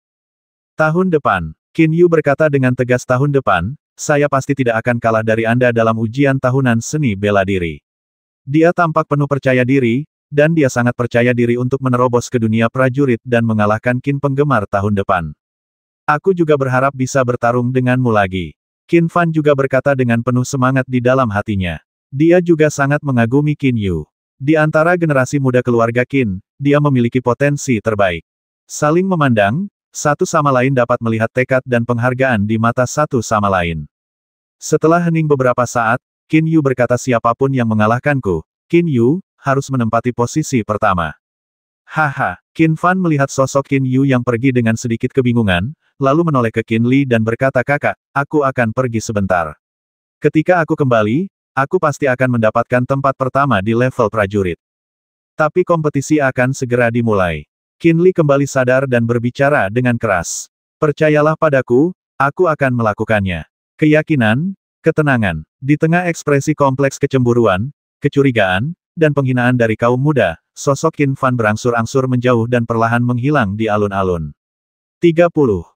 Tahun depan, Qin Yu berkata dengan tegas tahun depan, saya pasti tidak akan kalah dari Anda dalam ujian tahunan seni bela diri. Dia tampak penuh percaya diri, dan dia sangat percaya diri untuk menerobos ke dunia prajurit dan mengalahkan Qin penggemar tahun depan. Aku juga berharap bisa bertarung denganmu lagi. Qin Fan juga berkata dengan penuh semangat di dalam hatinya. Dia juga sangat mengagumi Qin Yu. Di antara generasi muda keluarga Qin, dia memiliki potensi terbaik. Saling memandang, satu sama lain dapat melihat tekad dan penghargaan di mata satu sama lain. Setelah hening beberapa saat, Qin Yu berkata siapapun yang mengalahkanku, Qin Yu, harus menempati posisi pertama. Haha, Qin Fan melihat sosok Qin Yu yang pergi dengan sedikit kebingungan, lalu menoleh ke Qin Li dan berkata kakak, aku akan pergi sebentar. Ketika aku kembali, Aku pasti akan mendapatkan tempat pertama di level prajurit. Tapi kompetisi akan segera dimulai. Kinli kembali sadar dan berbicara dengan keras. Percayalah padaku, aku akan melakukannya. Keyakinan, ketenangan, di tengah ekspresi kompleks kecemburuan, kecurigaan, dan penghinaan dari kaum muda, sosok Qin Fan berangsur-angsur menjauh dan perlahan menghilang di alun-alun. 30.